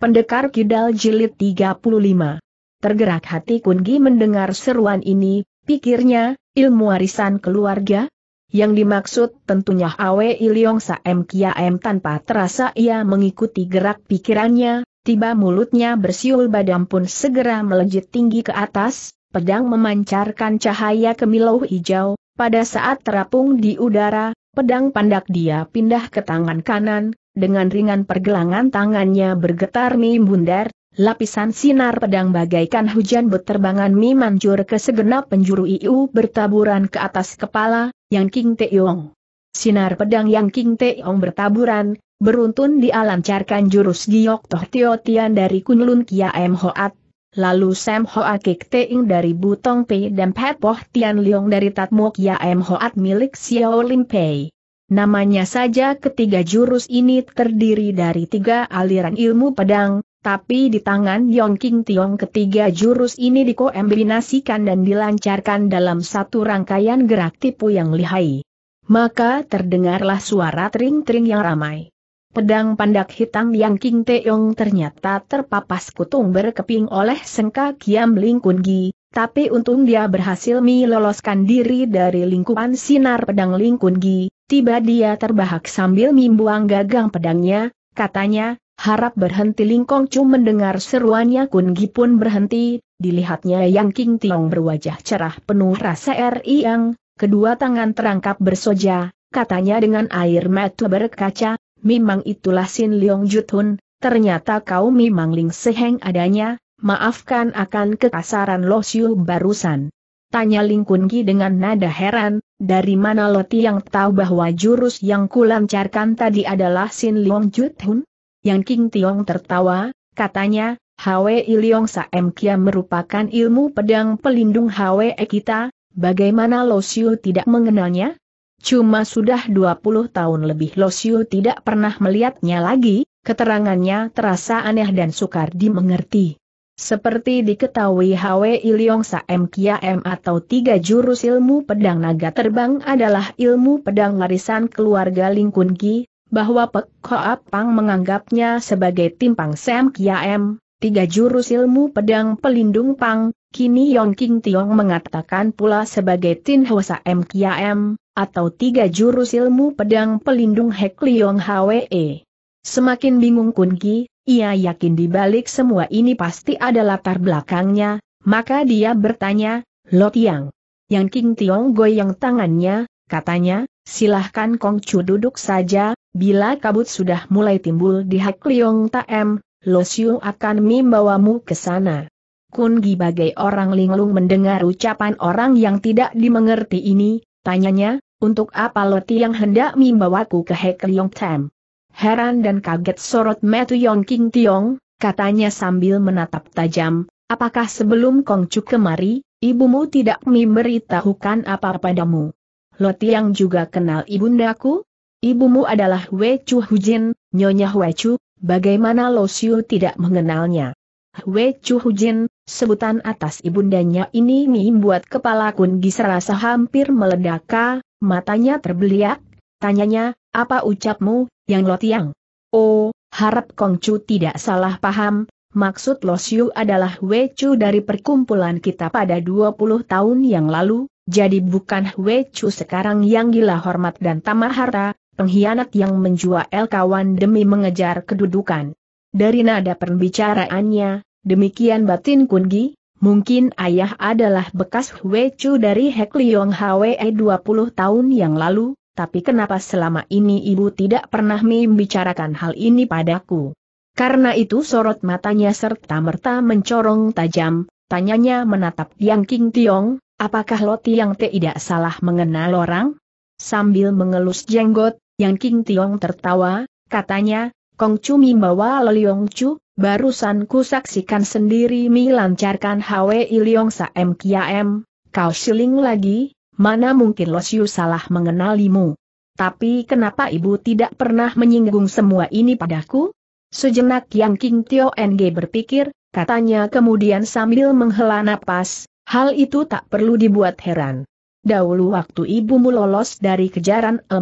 Pendekar Kidal Jilid 35 Tergerak hati Kungi mendengar seruan ini, pikirnya, ilmu warisan keluarga? Yang dimaksud tentunya Awe Iliong Saem m tanpa terasa ia mengikuti gerak pikirannya, tiba mulutnya bersiul badam pun segera melejit tinggi ke atas, pedang memancarkan cahaya kemilau hijau, pada saat terapung di udara, pedang pandak dia pindah ke tangan kanan, dengan ringan pergelangan tangannya bergetar bundar, lapisan sinar pedang bagaikan hujan berterbangan mimancur ke segenap penjuru iu bertaburan ke atas kepala, yang King Teong. Sinar pedang yang King Teong bertaburan, beruntun dialancarkan jurus Giok Toh Tio Tian dari Kunlun Kia M Hoat, lalu Sam Hoa Kik Teing dari Butong Pei dan Pat Poh Tian Leong dari Tatmo Kia M Hoat milik Xiao Lim Pei. Namanya saja ketiga jurus ini terdiri dari tiga aliran ilmu pedang, tapi di tangan Yong King Tiong ketiga jurus ini dikombinasikan dan dilancarkan dalam satu rangkaian gerak tipu yang lihai. Maka terdengarlah suara tring-tring yang ramai. Pedang pandak hitam Yang King Teong ternyata terpapas kutung berkeping oleh sengka Kiam Ling Gi, tapi untung dia berhasil meloloskan diri dari lingkungan sinar pedang Ling Gi, Tiba dia terbahak sambil membuang gagang pedangnya, katanya, harap berhenti Lingkong Chu mendengar seruannya Kun Gi pun berhenti, dilihatnya Yang King Tiong berwajah cerah penuh rasa R.I. Er yang, kedua tangan terangkap bersoja, katanya dengan air mata berkaca, memang itulah Sin Leong Jutun, ternyata kau memang Ling Seheng adanya, maafkan akan kekasaran Lo Siu barusan. Tanya Lingkungi dengan nada heran, dari mana Loti yang tahu bahwa jurus yang kulancarkan tadi adalah Sin Leong Jut Hun? Yang King Tiong tertawa, katanya, Hwe Sa Saem Kia merupakan ilmu pedang pelindung Hwe kita, bagaimana Lo Siu tidak mengenalnya? Cuma sudah 20 tahun lebih Lo Siu tidak pernah melihatnya lagi, keterangannya terasa aneh dan sukar dimengerti. Seperti diketahui Hwe Iliong Saem Kiam atau tiga jurus ilmu pedang naga terbang adalah ilmu pedang larisan keluarga Lingkungi. Ki, bahwa Pek Ko Pang menganggapnya sebagai timpang Sam Kiam, tiga jurus ilmu pedang pelindung Pang, kini Yong King Tiong mengatakan pula sebagai Tin Ho Saem Kiam, atau tiga jurus ilmu pedang pelindung Hek Liong Hwe. Semakin bingung Kun Ki, ia yakin di balik semua ini pasti ada latar belakangnya, maka dia bertanya, Lo Tiang. Yang King Tiong goyang tangannya, katanya, silahkan Kong Chu duduk saja, bila kabut sudah mulai timbul di Hak Liong M, Lo Siu akan membawamu ke sana. Kun Gi bagai orang linglung mendengar ucapan orang yang tidak dimengerti ini, tanyanya, untuk apa Lo Tiang hendak membawaku ke Leong Liong M? Heran dan kaget sorot Matthew Yong King Tiong, katanya sambil menatap tajam, apakah sebelum Kongcu kemari, ibumu tidak memberitahukan apa padamu? Lo Tiang juga kenal ibundaku? Ibumu adalah Wei Chu Hujin, Nyonya Wei Chu, bagaimana Lo Siu tidak mengenalnya? Wei Chu Hujin, sebutan atas ibundanya ini membuat kepala Kun serasa hampir meledaka, matanya terbeliak, tanyanya, apa ucapmu, yang Lo Tiang. Oh, harap Kong Chu tidak salah paham, maksud Lo Siu adalah Wei Chu dari perkumpulan kita pada 20 tahun yang lalu, jadi bukan Wei Chu sekarang yang gila hormat dan tamah harta, pengkhianat yang menjual kawan demi mengejar kedudukan. Dari nada perbicaraannya, demikian batin Kungi, mungkin ayah adalah bekas Wei Chu dari Hek Liong Hwe 20 tahun yang lalu, tapi kenapa selama ini ibu tidak pernah membicarakan hal ini padaku? Karena itu sorot matanya serta merta mencorong tajam, tanyanya menatap Yang King Tiong, apakah Loti yang tidak salah mengenal orang? Sambil mengelus jenggot, Yang King Tiong tertawa, katanya, Kong Chu membawa Leliong Chu, barusan ku saksikan sendiri melancarkan Hwi iliong Sa M Kia M, kau siling lagi, mana mungkin Losiu salah mengenalimu. Tapi kenapa ibu tidak pernah menyinggung semua ini padaku? Sejenak Yang King Tio NG berpikir, katanya kemudian sambil menghela napas, hal itu tak perlu dibuat heran. Dahulu waktu ibumu lolos dari kejaran el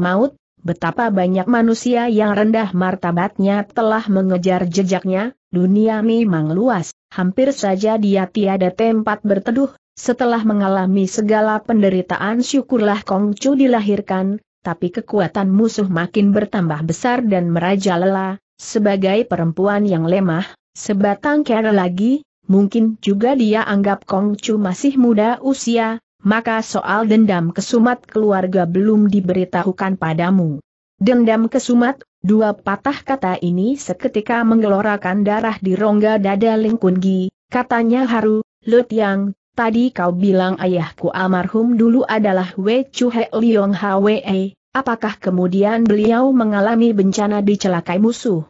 betapa banyak manusia yang rendah martabatnya telah mengejar jejaknya, dunia memang luas, hampir saja dia tiada tempat berteduh, setelah mengalami segala penderitaan syukurlah Kongcu dilahirkan, tapi kekuatan musuh makin bertambah besar dan merajalela, sebagai perempuan yang lemah, sebatang kera lagi, mungkin juga dia anggap Kongcu masih muda usia, maka soal dendam kesumat keluarga belum diberitahukan padamu. Dendam kesumat, dua patah kata ini seketika menggelorakan darah di rongga dada Lingkungi, katanya haru, Lut Yang, Tadi kau bilang ayahku almarhum dulu adalah Wei Chu He Leong Hwee, apakah kemudian beliau mengalami bencana di dicelakai musuh?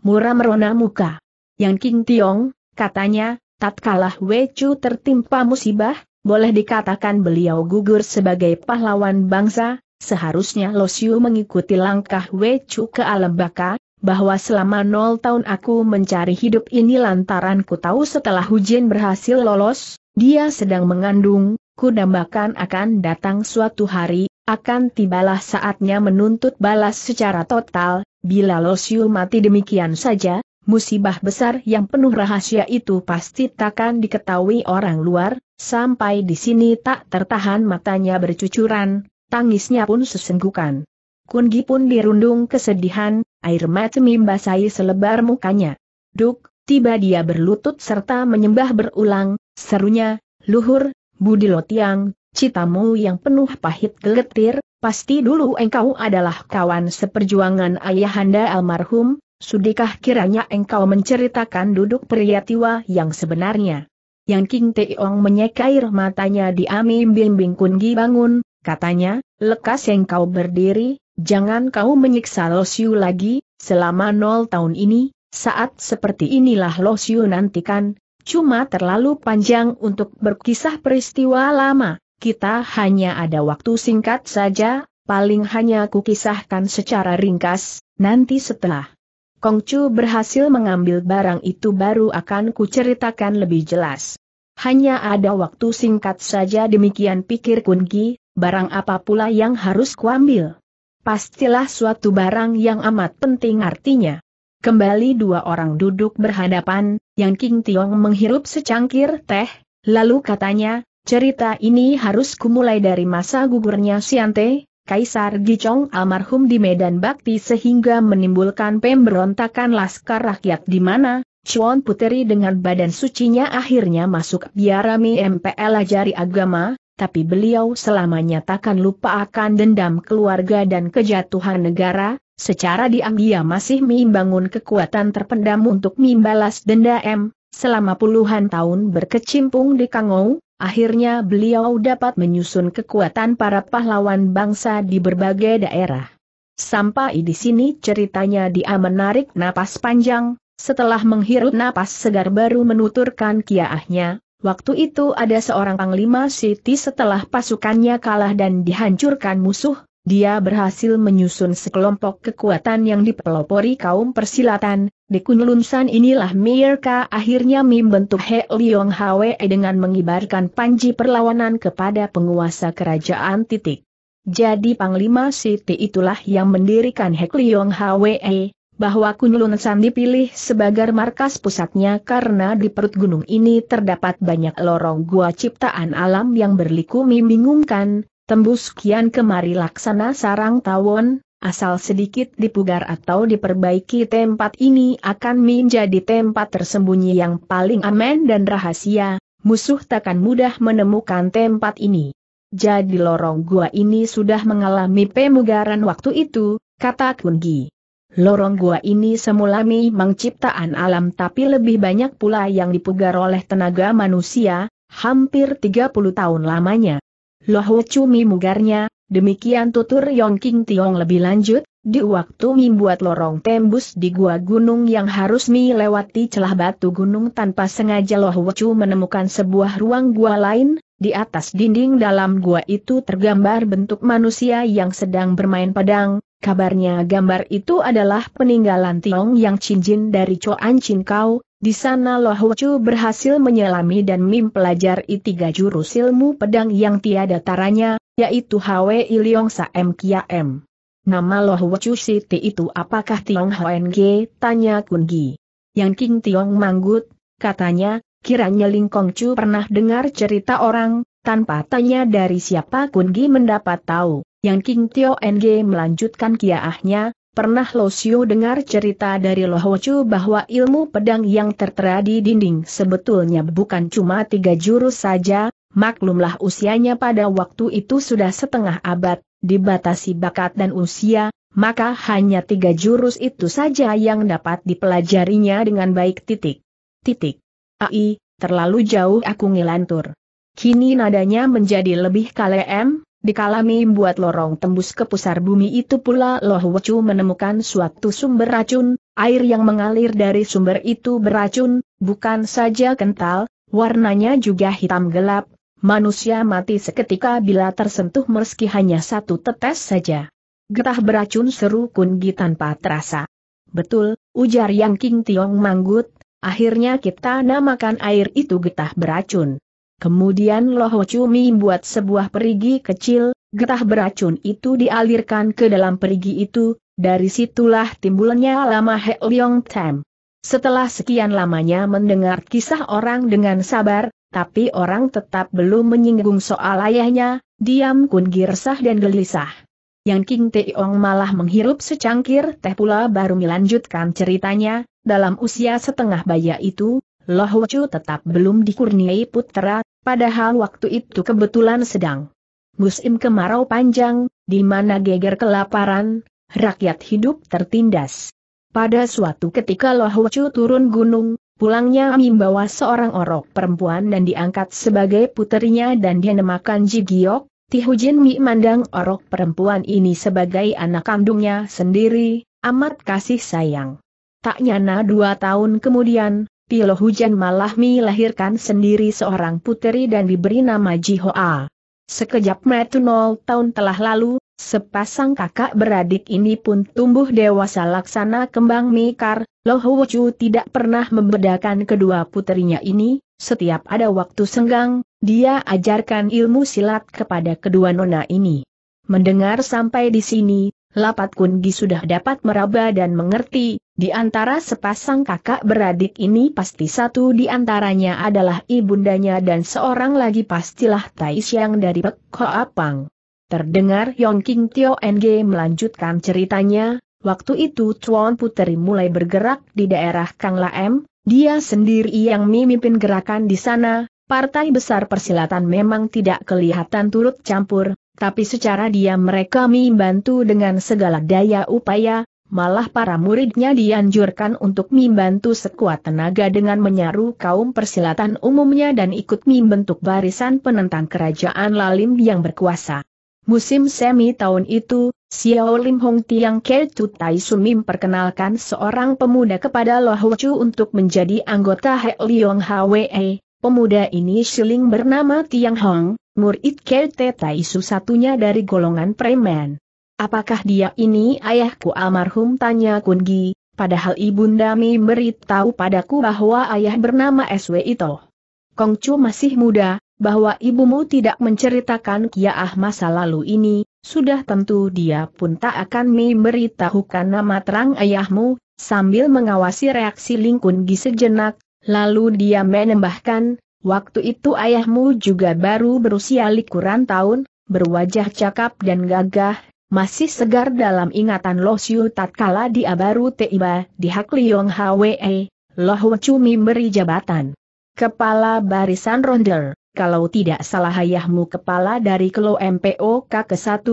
Murah merona muka. Yang King Tiong, katanya, tatkala Wei Chu tertimpa musibah, boleh dikatakan beliau gugur sebagai pahlawan bangsa, seharusnya Losiu mengikuti langkah Wei Chu ke alam baka, bahwa selama nol tahun aku mencari hidup ini lantaran ku tahu setelah hujan berhasil lolos, dia sedang mengandung, kudambakan akan datang suatu hari, akan tibalah saatnya menuntut balas secara total, bila Losiu mati demikian saja, musibah besar yang penuh rahasia itu pasti takkan diketahui orang luar, sampai di sini tak tertahan matanya bercucuran, tangisnya pun sesenggukan. Kungi pun dirundung kesedihan, air mata membasahi selebar mukanya. Duk, tiba dia berlutut serta menyembah berulang, Serunya, luhur, budi lotiang, citamu yang penuh pahit geletir, pasti dulu engkau adalah kawan seperjuangan ayahanda almarhum, sudikah kiranya engkau menceritakan duduk pria tiwa yang sebenarnya. Yang King Teong menyekair matanya di Ami Bimbing Kungi bangun, katanya, lekas engkau berdiri, jangan kau menyiksa Losiu lagi, selama nol tahun ini, saat seperti inilah Losiu nantikan, cuma terlalu panjang untuk berkisah peristiwa lama, kita hanya ada waktu singkat saja, paling hanya kukisahkan secara ringkas, nanti setelah Kongcu berhasil mengambil barang itu baru akan kuceritakan lebih jelas. Hanya ada waktu singkat saja demikian pikir Kunki, barang apa pula yang harus kuambil. Pastilah suatu barang yang amat penting artinya. Kembali dua orang duduk berhadapan, yang King Tiong menghirup secangkir teh, lalu katanya, cerita ini harus kumulai dari masa gugurnya Siante, Kaisar Gicong almarhum di Medan Bakti sehingga menimbulkan pemberontakan Laskar Rakyat di mana, Chuan Puteri dengan badan sucinya akhirnya masuk biarami MPL ajari agama, tapi beliau selamanya takkan lupa akan dendam keluarga dan kejatuhan negara, Secara diam dia masih membangun kekuatan terpendam untuk membalas dendam, selama puluhan tahun berkecimpung di Kangou, akhirnya beliau dapat menyusun kekuatan para pahlawan bangsa di berbagai daerah. Sampai di sini ceritanya dia menarik napas panjang, setelah menghirup napas segar baru menuturkan kiaahnya. waktu itu ada seorang panglima Siti setelah pasukannya kalah dan dihancurkan musuh, dia berhasil menyusun sekelompok kekuatan yang dipelopori kaum persilatan, di Kunlun inilah Mirka akhirnya membentuk He Liong Hwe dengan mengibarkan panji perlawanan kepada penguasa kerajaan titik. Jadi Panglima Siti itulah yang mendirikan He Liong Hwe, bahwa Kunlun dipilih sebagai markas pusatnya karena di perut gunung ini terdapat banyak lorong gua ciptaan alam yang berliku membingungkan, Tembus kian kemari laksana sarang tawon, asal sedikit dipugar atau diperbaiki tempat ini akan menjadi tempat tersembunyi yang paling aman dan rahasia, musuh takkan mudah menemukan tempat ini. Jadi lorong gua ini sudah mengalami pemugaran waktu itu, kata Kungi. Lorong gua ini semula memang ciptaan alam tapi lebih banyak pula yang dipugar oleh tenaga manusia, hampir 30 tahun lamanya. Lohu Cumi mugarnya, demikian tutur Yong King Tiong lebih lanjut, di waktu Mi buat lorong tembus di gua gunung yang harus Mi lewati celah batu gunung tanpa sengaja loh Cu menemukan sebuah ruang gua lain, di atas dinding dalam gua itu tergambar bentuk manusia yang sedang bermain pedang, Kabarnya gambar itu adalah peninggalan Tiong Yang Cinjin dari Coanchin Chin Kau, di sana Loh Chu berhasil menyelami dan Mim i tiga jurus ilmu pedang yang tiada taranya, yaitu Hwe Iliong M Kia M. Nama Loh Chu Siti itu apakah Tiong Hoen Tanya Kun Gi. Yang King Tiong Manggut, katanya, kiranya Ling Kong Chu pernah dengar cerita orang, tanpa tanya dari siapa Kun Gi mendapat tahu. Yang King Tio NG melanjutkan kiaahnya, pernah Lo Xiu dengar cerita dari Lo Ho Chu bahwa ilmu pedang yang tertera di dinding sebetulnya bukan cuma tiga jurus saja, maklumlah usianya pada waktu itu sudah setengah abad, dibatasi bakat dan usia, maka hanya tiga jurus itu saja yang dapat dipelajarinya dengan baik titik. Titik. Ai, terlalu jauh aku ngilantur. Kini nadanya menjadi lebih kalem, di Dikalami buat lorong tembus ke pusar bumi itu pula Loh Wecu menemukan suatu sumber racun, air yang mengalir dari sumber itu beracun, bukan saja kental, warnanya juga hitam gelap, manusia mati seketika bila tersentuh meski hanya satu tetes saja. Getah beracun seru Kungi tanpa terasa. Betul, ujar Yang King Tiong Manggut, akhirnya kita namakan air itu getah beracun. Kemudian Loh Cumi buat sebuah perigi kecil, getah beracun itu dialirkan ke dalam perigi itu, dari situlah timbulnya lama He Leong Tam. Setelah sekian lamanya mendengar kisah orang dengan sabar, tapi orang tetap belum menyinggung soal ayahnya, diam kun girsah dan gelisah. Yang King Teong malah menghirup secangkir teh pula baru melanjutkan ceritanya, dalam usia setengah baya itu, Wucu tetap belum dikurniai putera, padahal waktu itu kebetulan sedang musim kemarau panjang, di mana geger kelaparan, rakyat hidup tertindas. Pada suatu ketika Wucu turun gunung, pulangnya membawa seorang orok perempuan dan diangkat sebagai puterinya dan dinamakan Jigiok, Tihujin Mi mandang orok perempuan ini sebagai anak kandungnya sendiri, amat kasih sayang. Tak nyana dua tahun kemudian, Pilo Hujan malah melahirkan sendiri seorang puteri dan diberi nama Jihoa. Sekejap metu nol tahun telah lalu, sepasang kakak beradik ini pun tumbuh dewasa laksana kembang mekar, Loh Lohowocu tidak pernah membedakan kedua puterinya ini, setiap ada waktu senggang, dia ajarkan ilmu silat kepada kedua nona ini. Mendengar sampai di sini, Lapat Kungi sudah dapat meraba dan mengerti, di antara sepasang kakak beradik ini pasti satu di antaranya adalah ibundanya dan seorang lagi pastilah Tai yang dari Pek Ko Apang. Terdengar Yong King Tio NG melanjutkan ceritanya, waktu itu Chuan Puteri mulai bergerak di daerah Kang Laem, dia sendiri yang memimpin gerakan di sana, partai besar persilatan memang tidak kelihatan turut campur, tapi secara diam mereka membantu dengan segala daya upaya, malah para muridnya dianjurkan untuk membantu sekuat tenaga dengan menyaru kaum persilatan umumnya dan ikut membentuk barisan penentang kerajaan Lalim yang berkuasa. Musim semi tahun itu, Xiao Lim Hong Tiang Ke Tu Tai Sun memperkenalkan seorang pemuda kepada Lo Chu untuk menjadi anggota He Liong Hwe Pemuda ini Shiling bernama Tiang Hong, murid Kete Taisu satunya dari golongan preman. Apakah dia ini ayahku almarhum tanya Kungi, padahal ibunda mi beritahu padaku bahwa ayah bernama SW itu. Kongcu masih muda, bahwa ibumu tidak menceritakan kiaah masa lalu ini, sudah tentu dia pun tak akan memberitahukan nama terang ayahmu, sambil mengawasi reaksi ling Gi sejenak, Lalu dia menambahkan, waktu itu ayahmu juga baru berusia likuran tahun, berwajah cakap dan gagah, masih segar dalam ingatan Lo Siu tatkala dia baru tiba di Hak Liong Hwe, Lo Chu memberi jabatan. Kepala Barisan Ronder, kalau tidak salah ayahmu kepala dari Klo MPOK ke-1,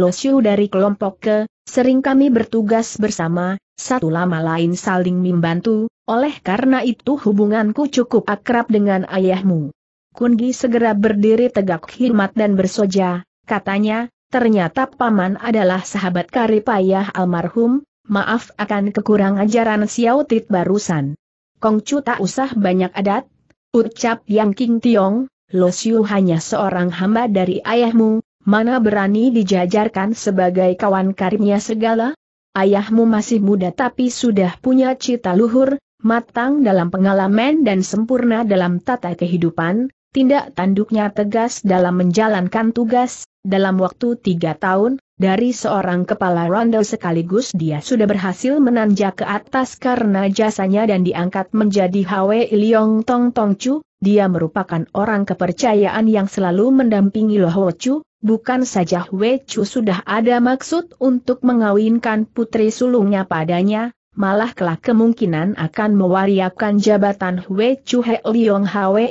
Lo Siu dari kelompok ke, sering kami bertugas bersama, satu lama lain saling membantu, oleh karena itu hubunganku cukup akrab dengan ayahmu. Kungi segera berdiri tegak hikmat dan bersoja, katanya, ternyata paman adalah sahabat karib ayah almarhum, maaf akan kekurang ajaran Xiao Tit barusan. Kongcu tak usah banyak adat, ucap Yang King Tiong, Lo Xiu hanya seorang hamba dari ayahmu, mana berani dijajarkan sebagai kawan karibnya segala? Ayahmu masih muda tapi sudah punya cita luhur, matang dalam pengalaman dan sempurna dalam tata kehidupan, tindak tanduknya tegas dalam menjalankan tugas, dalam waktu tiga tahun, dari seorang kepala rondo sekaligus dia sudah berhasil menanjak ke atas karena jasanya dan diangkat menjadi Hwe Iliong Tong Tong Chu, dia merupakan orang kepercayaan yang selalu mendampingi Lo Ho Chu, bukan saja Hwe Chu sudah ada maksud untuk mengawinkan putri sulungnya padanya, malah kelak kemungkinan akan mewariakan jabatan Hwe Chu He Liong Hwe.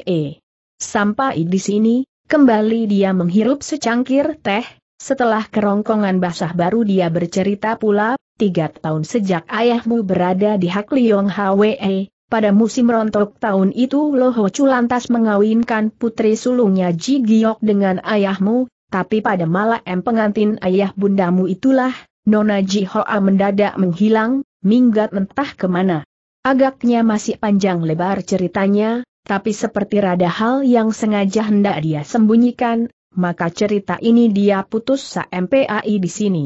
Sampai di sini, kembali dia menghirup secangkir teh, setelah kerongkongan basah baru dia bercerita pula, tiga tahun sejak ayahmu berada di Hak Liong Hwe, pada musim rontok tahun itu Loho Chu lantas mengawinkan putri sulungnya Ji Giok dengan ayahmu, tapi pada malam pengantin ayah bundamu itulah, Nona Ji Hoa mendadak menghilang, minggat mentah kemana. Agaknya masih panjang lebar ceritanya, tapi seperti rada hal yang sengaja hendak dia sembunyikan, maka cerita ini dia putus sa MPAI di sini.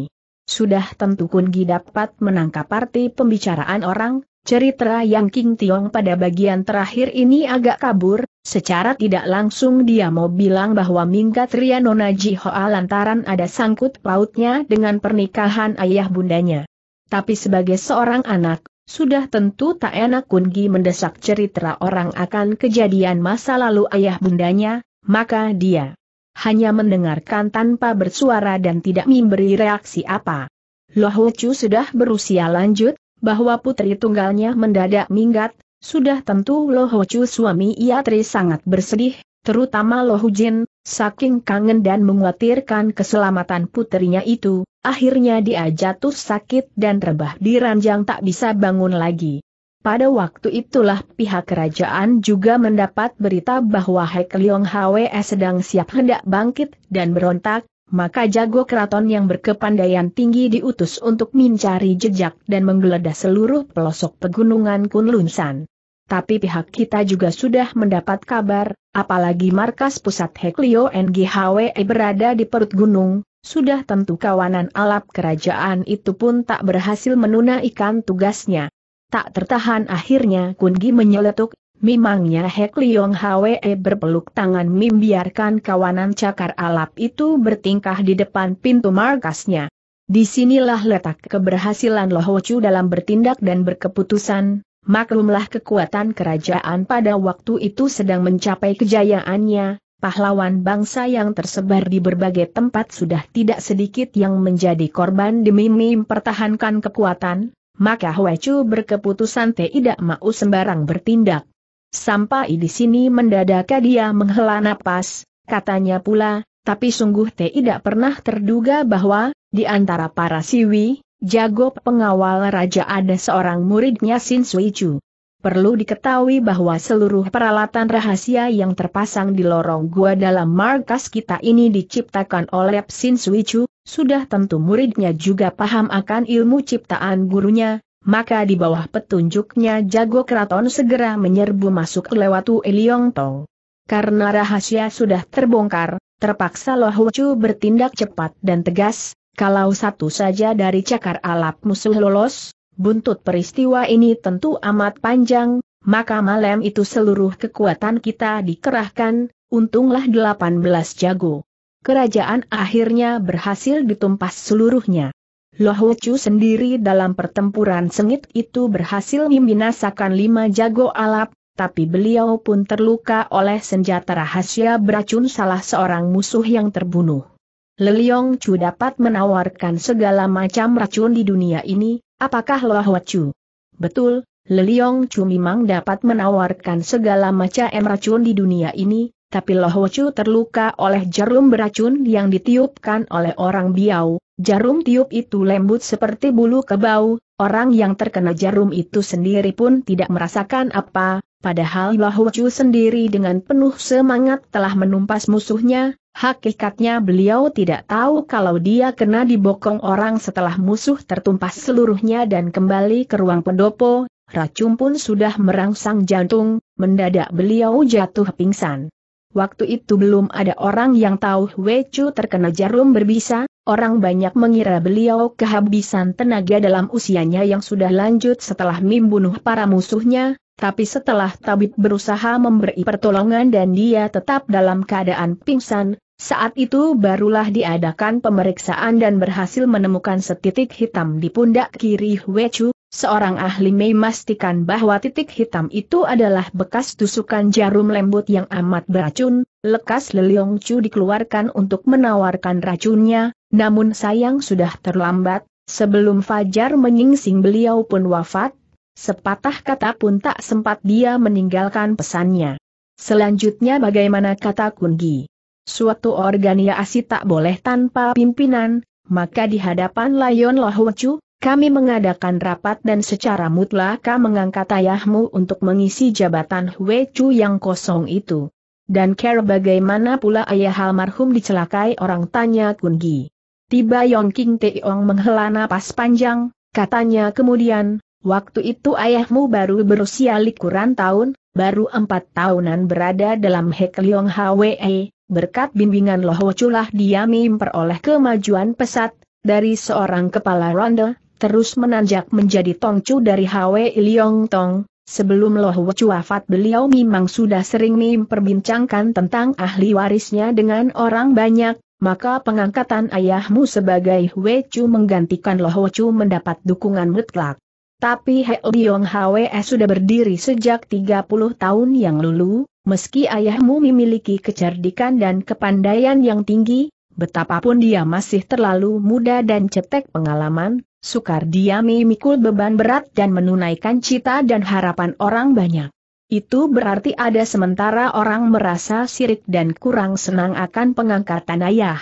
Sudah tentu Kungi dapat menangkap arti pembicaraan orang, cerita yang King Tiong pada bagian terakhir ini agak kabur, secara tidak langsung dia mau bilang bahwa Minggat Rianona Jihoa lantaran ada sangkut pautnya dengan pernikahan ayah bundanya. Tapi sebagai seorang anak, sudah tentu tak enak Kungi mendesak cerita orang akan kejadian masa lalu ayah bundanya, maka dia hanya mendengarkan tanpa bersuara dan tidak memberi reaksi apa. Loh Chu sudah berusia lanjut, bahwa putri tunggalnya mendadak minggat, sudah tentu Loh Chu suami Iatri sangat bersedih, terutama Loh Jin, Saking kangen dan menguatirkan keselamatan putrinya itu, akhirnya dia jatuh sakit dan rebah di ranjang tak bisa bangun lagi. Pada waktu itulah pihak kerajaan juga mendapat berita bahwa Hek Leong Hwe sedang siap hendak bangkit dan berontak, maka jago keraton yang berkepandaian tinggi diutus untuk mencari jejak dan menggeledah seluruh pelosok pegunungan Kunlunsan tapi pihak kita juga sudah mendapat kabar, apalagi markas pusat Heklio NGHWE berada di perut gunung, sudah tentu kawanan alap kerajaan itu pun tak berhasil menunaikan tugasnya. Tak tertahan akhirnya Kungi menyeletuk, Memangnya Hekliong Hwe berpeluk tangan membiarkan kawanan cakar alap itu bertingkah di depan pintu markasnya. Disinilah letak keberhasilan Lohocu dalam bertindak dan berkeputusan, Maklumlah kekuatan kerajaan pada waktu itu sedang mencapai kejayaannya, pahlawan bangsa yang tersebar di berbagai tempat sudah tidak sedikit yang menjadi korban demi mempertahankan kekuatan, maka Huecu berkeputusan tidak mau sembarang bertindak. Sampai di sini mendadak dia menghela napas, katanya pula, tapi sungguh tidak pernah terduga bahwa, di antara para siwi, Jago pengawal raja ada seorang muridnya Sin Sui Chu. Perlu diketahui bahwa seluruh peralatan rahasia yang terpasang di lorong gua dalam markas kita ini diciptakan oleh Sin Sui Chu, sudah tentu muridnya juga paham akan ilmu ciptaan gurunya, maka di bawah petunjuknya jago keraton segera menyerbu masuk lewat Tu Eliong Tong. Karena rahasia sudah terbongkar, terpaksa Loh Chu bertindak cepat dan tegas, kalau satu saja dari cakar alap musuh lolos, buntut peristiwa ini tentu amat panjang, maka malam itu seluruh kekuatan kita dikerahkan, untunglah 18 jago. Kerajaan akhirnya berhasil ditumpas seluruhnya. Lohocu sendiri dalam pertempuran sengit itu berhasil membinasakan lima jago alap, tapi beliau pun terluka oleh senjata rahasia beracun salah seorang musuh yang terbunuh. Leliong Chu dapat menawarkan segala macam racun di dunia ini, apakah Loh Chu? Betul, Leliong Chu memang dapat menawarkan segala macam racun di dunia ini, tapi Loh Chu terluka oleh jarum beracun yang ditiupkan oleh orang biau, jarum tiup itu lembut seperti bulu kebau, orang yang terkena jarum itu sendiri pun tidak merasakan apa, padahal Chu sendiri dengan penuh semangat telah menumpas musuhnya, hakikatnya beliau tidak tahu kalau dia kena dibokong orang setelah musuh tertumpas seluruhnya dan kembali ke ruang pendopo, racun pun sudah merangsang jantung, mendadak beliau jatuh pingsan. Waktu itu belum ada orang yang tahu Wecu terkena jarum berbisa, orang banyak mengira beliau kehabisan tenaga dalam usianya yang sudah lanjut setelah membunuh para musuhnya, tapi setelah tabib berusaha memberi pertolongan dan dia tetap dalam keadaan pingsan, saat itu barulah diadakan pemeriksaan dan berhasil menemukan setitik hitam di pundak kiri Huechu, Seorang ahli memastikan bahwa titik hitam itu adalah bekas tusukan jarum lembut yang amat beracun, lekas Leliong Chu dikeluarkan untuk menawarkan racunnya, namun sayang sudah terlambat, sebelum Fajar menyingsing beliau pun wafat, Sepatah kata pun tak sempat dia meninggalkan pesannya. Selanjutnya bagaimana kata Kunggi? Suatu organisasi tak boleh tanpa pimpinan, maka di hadapan Lion Lohuacu, kami mengadakan rapat dan secara mutlaka mengangkat ayahmu untuk mengisi jabatan Huecu yang kosong itu. Dan care bagaimana pula ayah almarhum dicelakai orang tanya Kunggi. Tiba Yong King Teong menghela napas panjang, katanya kemudian, Waktu itu ayahmu baru berusia likuran tahun, baru empat tahunan berada dalam Hek Leong Hwe, berkat bimbingan Loh Wuculah dia memperoleh kemajuan pesat, dari seorang kepala ronde, terus menanjak menjadi tongcu dari Hwe Leong Tong. Sebelum Loh wafat beliau memang sudah sering memperbincangkan tentang ahli warisnya dengan orang banyak, maka pengangkatan ayahmu sebagai Chu menggantikan Loh Wecu mendapat dukungan mutlak. Tapi Heo Diong Hwe sudah berdiri sejak 30 tahun yang lalu, meski ayahmu memiliki kecerdikan dan kepandaian yang tinggi, betapapun dia masih terlalu muda dan cetek pengalaman, sukar dia memikul beban berat dan menunaikan cita dan harapan orang banyak. Itu berarti ada sementara orang merasa sirik dan kurang senang akan pengangkatan ayah.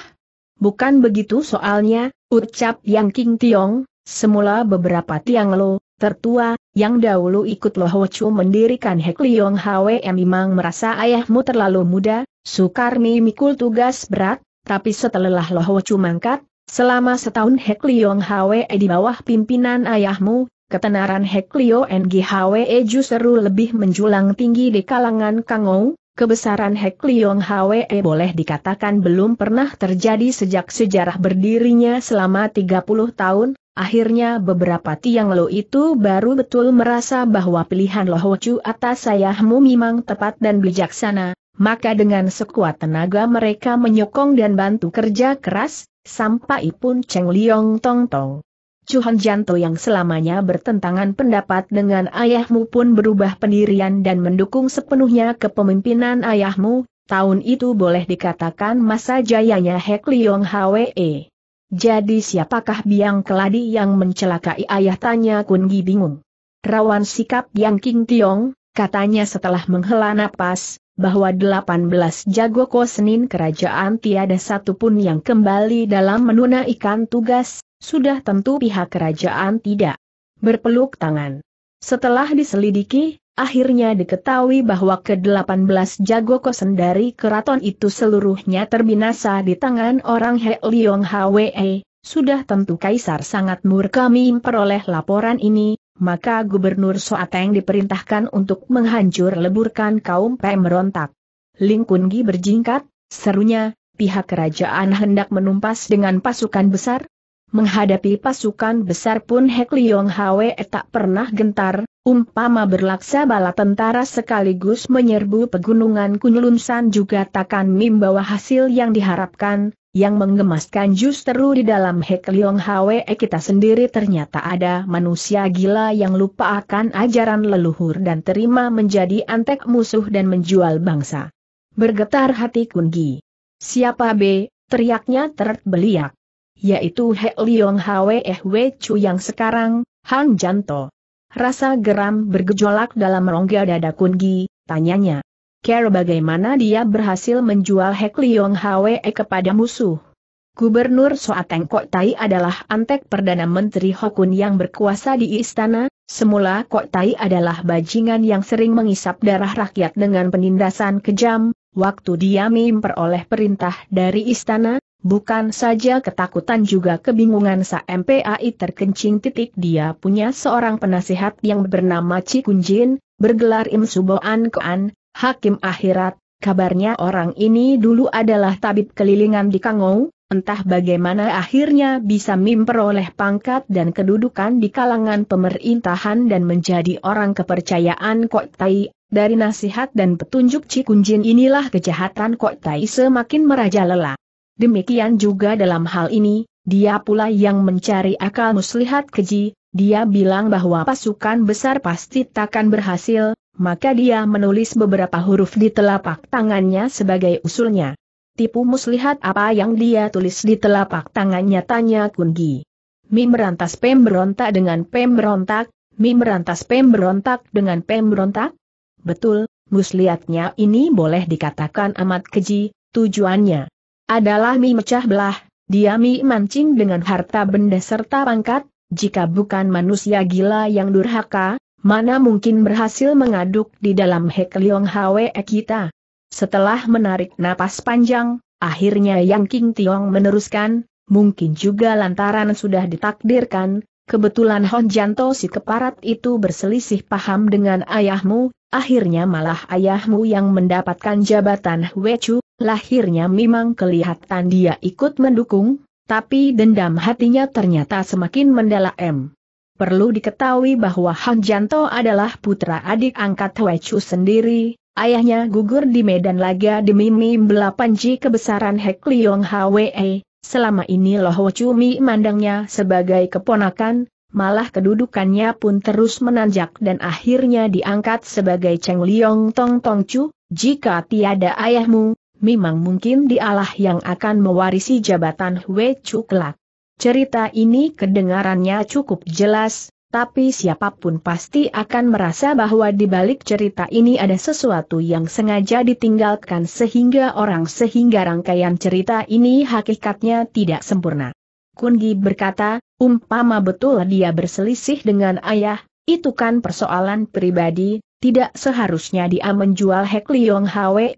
Bukan begitu soalnya, ucap Yang King Tiong, Semula beberapa tiang lo, tertua, yang dahulu ikut Lo Ho Chu mendirikan Hek Leong Hwe memang merasa ayahmu terlalu muda, Sukarni mikul tugas berat, tapi setelah Lo Ho Chu mangkat, selama setahun Hek Leong Hwe di bawah pimpinan ayahmu, ketenaran Hek Liong Hwe justru lebih menjulang tinggi di kalangan Kangou, Kebesaran Hek Leong Hwe boleh dikatakan belum pernah terjadi sejak sejarah berdirinya selama 30 tahun, Akhirnya beberapa tiang lo itu baru betul merasa bahwa pilihan lo hocu atas sayahmu memang tepat dan bijaksana, maka dengan sekuat tenaga mereka menyokong dan bantu kerja keras, sampai pun Cheng Liong Tong Tong. Cuhan Janto yang selamanya bertentangan pendapat dengan ayahmu pun berubah pendirian dan mendukung sepenuhnya kepemimpinan ayahmu, tahun itu boleh dikatakan masa jayanya Hek Liong Hwe. Jadi siapakah biang keladi yang mencelakai ayah tanya Kun Gi bingung. Rawan sikap Yang King Tiong, katanya setelah menghela napas, bahwa 18 jago kosnin kerajaan tiada satu pun yang kembali dalam menunaikan tugas, sudah tentu pihak kerajaan tidak berpeluk tangan. Setelah diselidiki, Akhirnya diketahui bahwa ke-18 jago kosen dari keraton itu seluruhnya terbinasa di tangan orang He Leong Hwe, sudah tentu Kaisar sangat murka memperoleh laporan ini, maka Gubernur Soateng diperintahkan untuk menghancur leburkan kaum pemberontak. Ling Kun berjingkat, serunya, pihak kerajaan hendak menumpas dengan pasukan besar? Menghadapi pasukan besar pun Hek Leong Hwe tak pernah gentar, Umpama berlaksa bala tentara sekaligus menyerbu pegunungan Kunlunsan juga takkan membawa hasil yang diharapkan, yang mengemaskan justru di dalam Hek Leong Hwe kita sendiri ternyata ada manusia gila yang lupa akan ajaran leluhur dan terima menjadi antek musuh dan menjual bangsa. Bergetar hati Kungi. Siapa B, teriaknya terbeliak. Yaitu Hek Leong Hwe Ehwe Chu yang sekarang, Hang Janto. Rasa geram bergejolak dalam rongga dada Kungi, tanyanya. Care bagaimana dia berhasil menjual Hek Leong Hwe e kepada musuh? Gubernur Soateng Kok Tai adalah antek Perdana Menteri Hokun yang berkuasa di istana, semula Kok Tai adalah bajingan yang sering mengisap darah rakyat dengan penindasan kejam, waktu dia memperoleh perintah dari istana, Bukan saja ketakutan juga kebingungan Sa MPAI terkencing titik dia punya seorang penasihat yang bernama Cikunjin, bergelar Im Suboan Koan, Hakim Akhirat, kabarnya orang ini dulu adalah tabib kelilingan di Kangou, entah bagaimana akhirnya bisa memperoleh pangkat dan kedudukan di kalangan pemerintahan dan menjadi orang kepercayaan Kok Tai dari nasihat dan petunjuk Cikunjin inilah kejahatan Kok Tai semakin merajalela. Demikian juga dalam hal ini, dia pula yang mencari akal muslihat keji, dia bilang bahwa pasukan besar pasti takkan berhasil, maka dia menulis beberapa huruf di telapak tangannya sebagai usulnya. Tipu muslihat apa yang dia tulis di telapak tangannya tanya Kungi. Mi merantas pemberontak dengan pemberontak, mi merantas pemberontak dengan pemberontak? Betul, muslihatnya ini boleh dikatakan amat keji, tujuannya adalah mie mecah belah, dia mie mancing dengan harta benda serta pangkat, jika bukan manusia gila yang durhaka, mana mungkin berhasil mengaduk di dalam Hek Leong Hwe kita. Setelah menarik napas panjang, akhirnya Yang King Tiong meneruskan, mungkin juga lantaran sudah ditakdirkan, kebetulan Hon Janto si keparat itu berselisih paham dengan ayahmu, akhirnya malah ayahmu yang mendapatkan jabatan Chu. Lahirnya memang kelihatan dia ikut mendukung, tapi dendam hatinya ternyata semakin mendalam. Perlu diketahui bahwa Han Janto adalah putra adik angkat Wei sendiri, ayahnya gugur di medan laga demi membela panji kebesaran Hek Liong Hwe. Selama ini Loh Wechu Mi mandangnya sebagai keponakan, malah kedudukannya pun terus menanjak dan akhirnya diangkat sebagai Cheng Liong Tong Tong Chu, jika tiada ayahmu, memang mungkin dialah yang akan mewarisi jabatan Hwe Chu Cerita ini kedengarannya cukup jelas, tapi siapapun pasti akan merasa bahwa di balik cerita ini ada sesuatu yang sengaja ditinggalkan sehingga orang sehingga rangkaian cerita ini hakikatnya tidak sempurna. Kungi berkata, umpama betul dia berselisih dengan ayah, itu kan persoalan pribadi, tidak seharusnya dia menjual Hek Leong Hwe.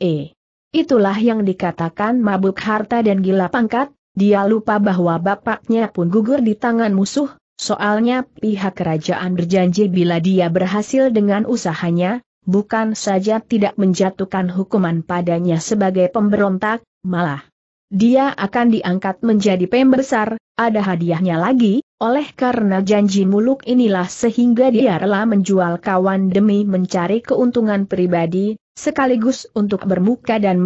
Itulah yang dikatakan mabuk harta dan gila pangkat, dia lupa bahwa bapaknya pun gugur di tangan musuh, soalnya pihak kerajaan berjanji bila dia berhasil dengan usahanya, bukan saja tidak menjatuhkan hukuman padanya sebagai pemberontak, malah dia akan diangkat menjadi pembesar, ada hadiahnya lagi, oleh karena janji muluk inilah sehingga dia rela menjual kawan demi mencari keuntungan pribadi, sekaligus untuk bermuka dan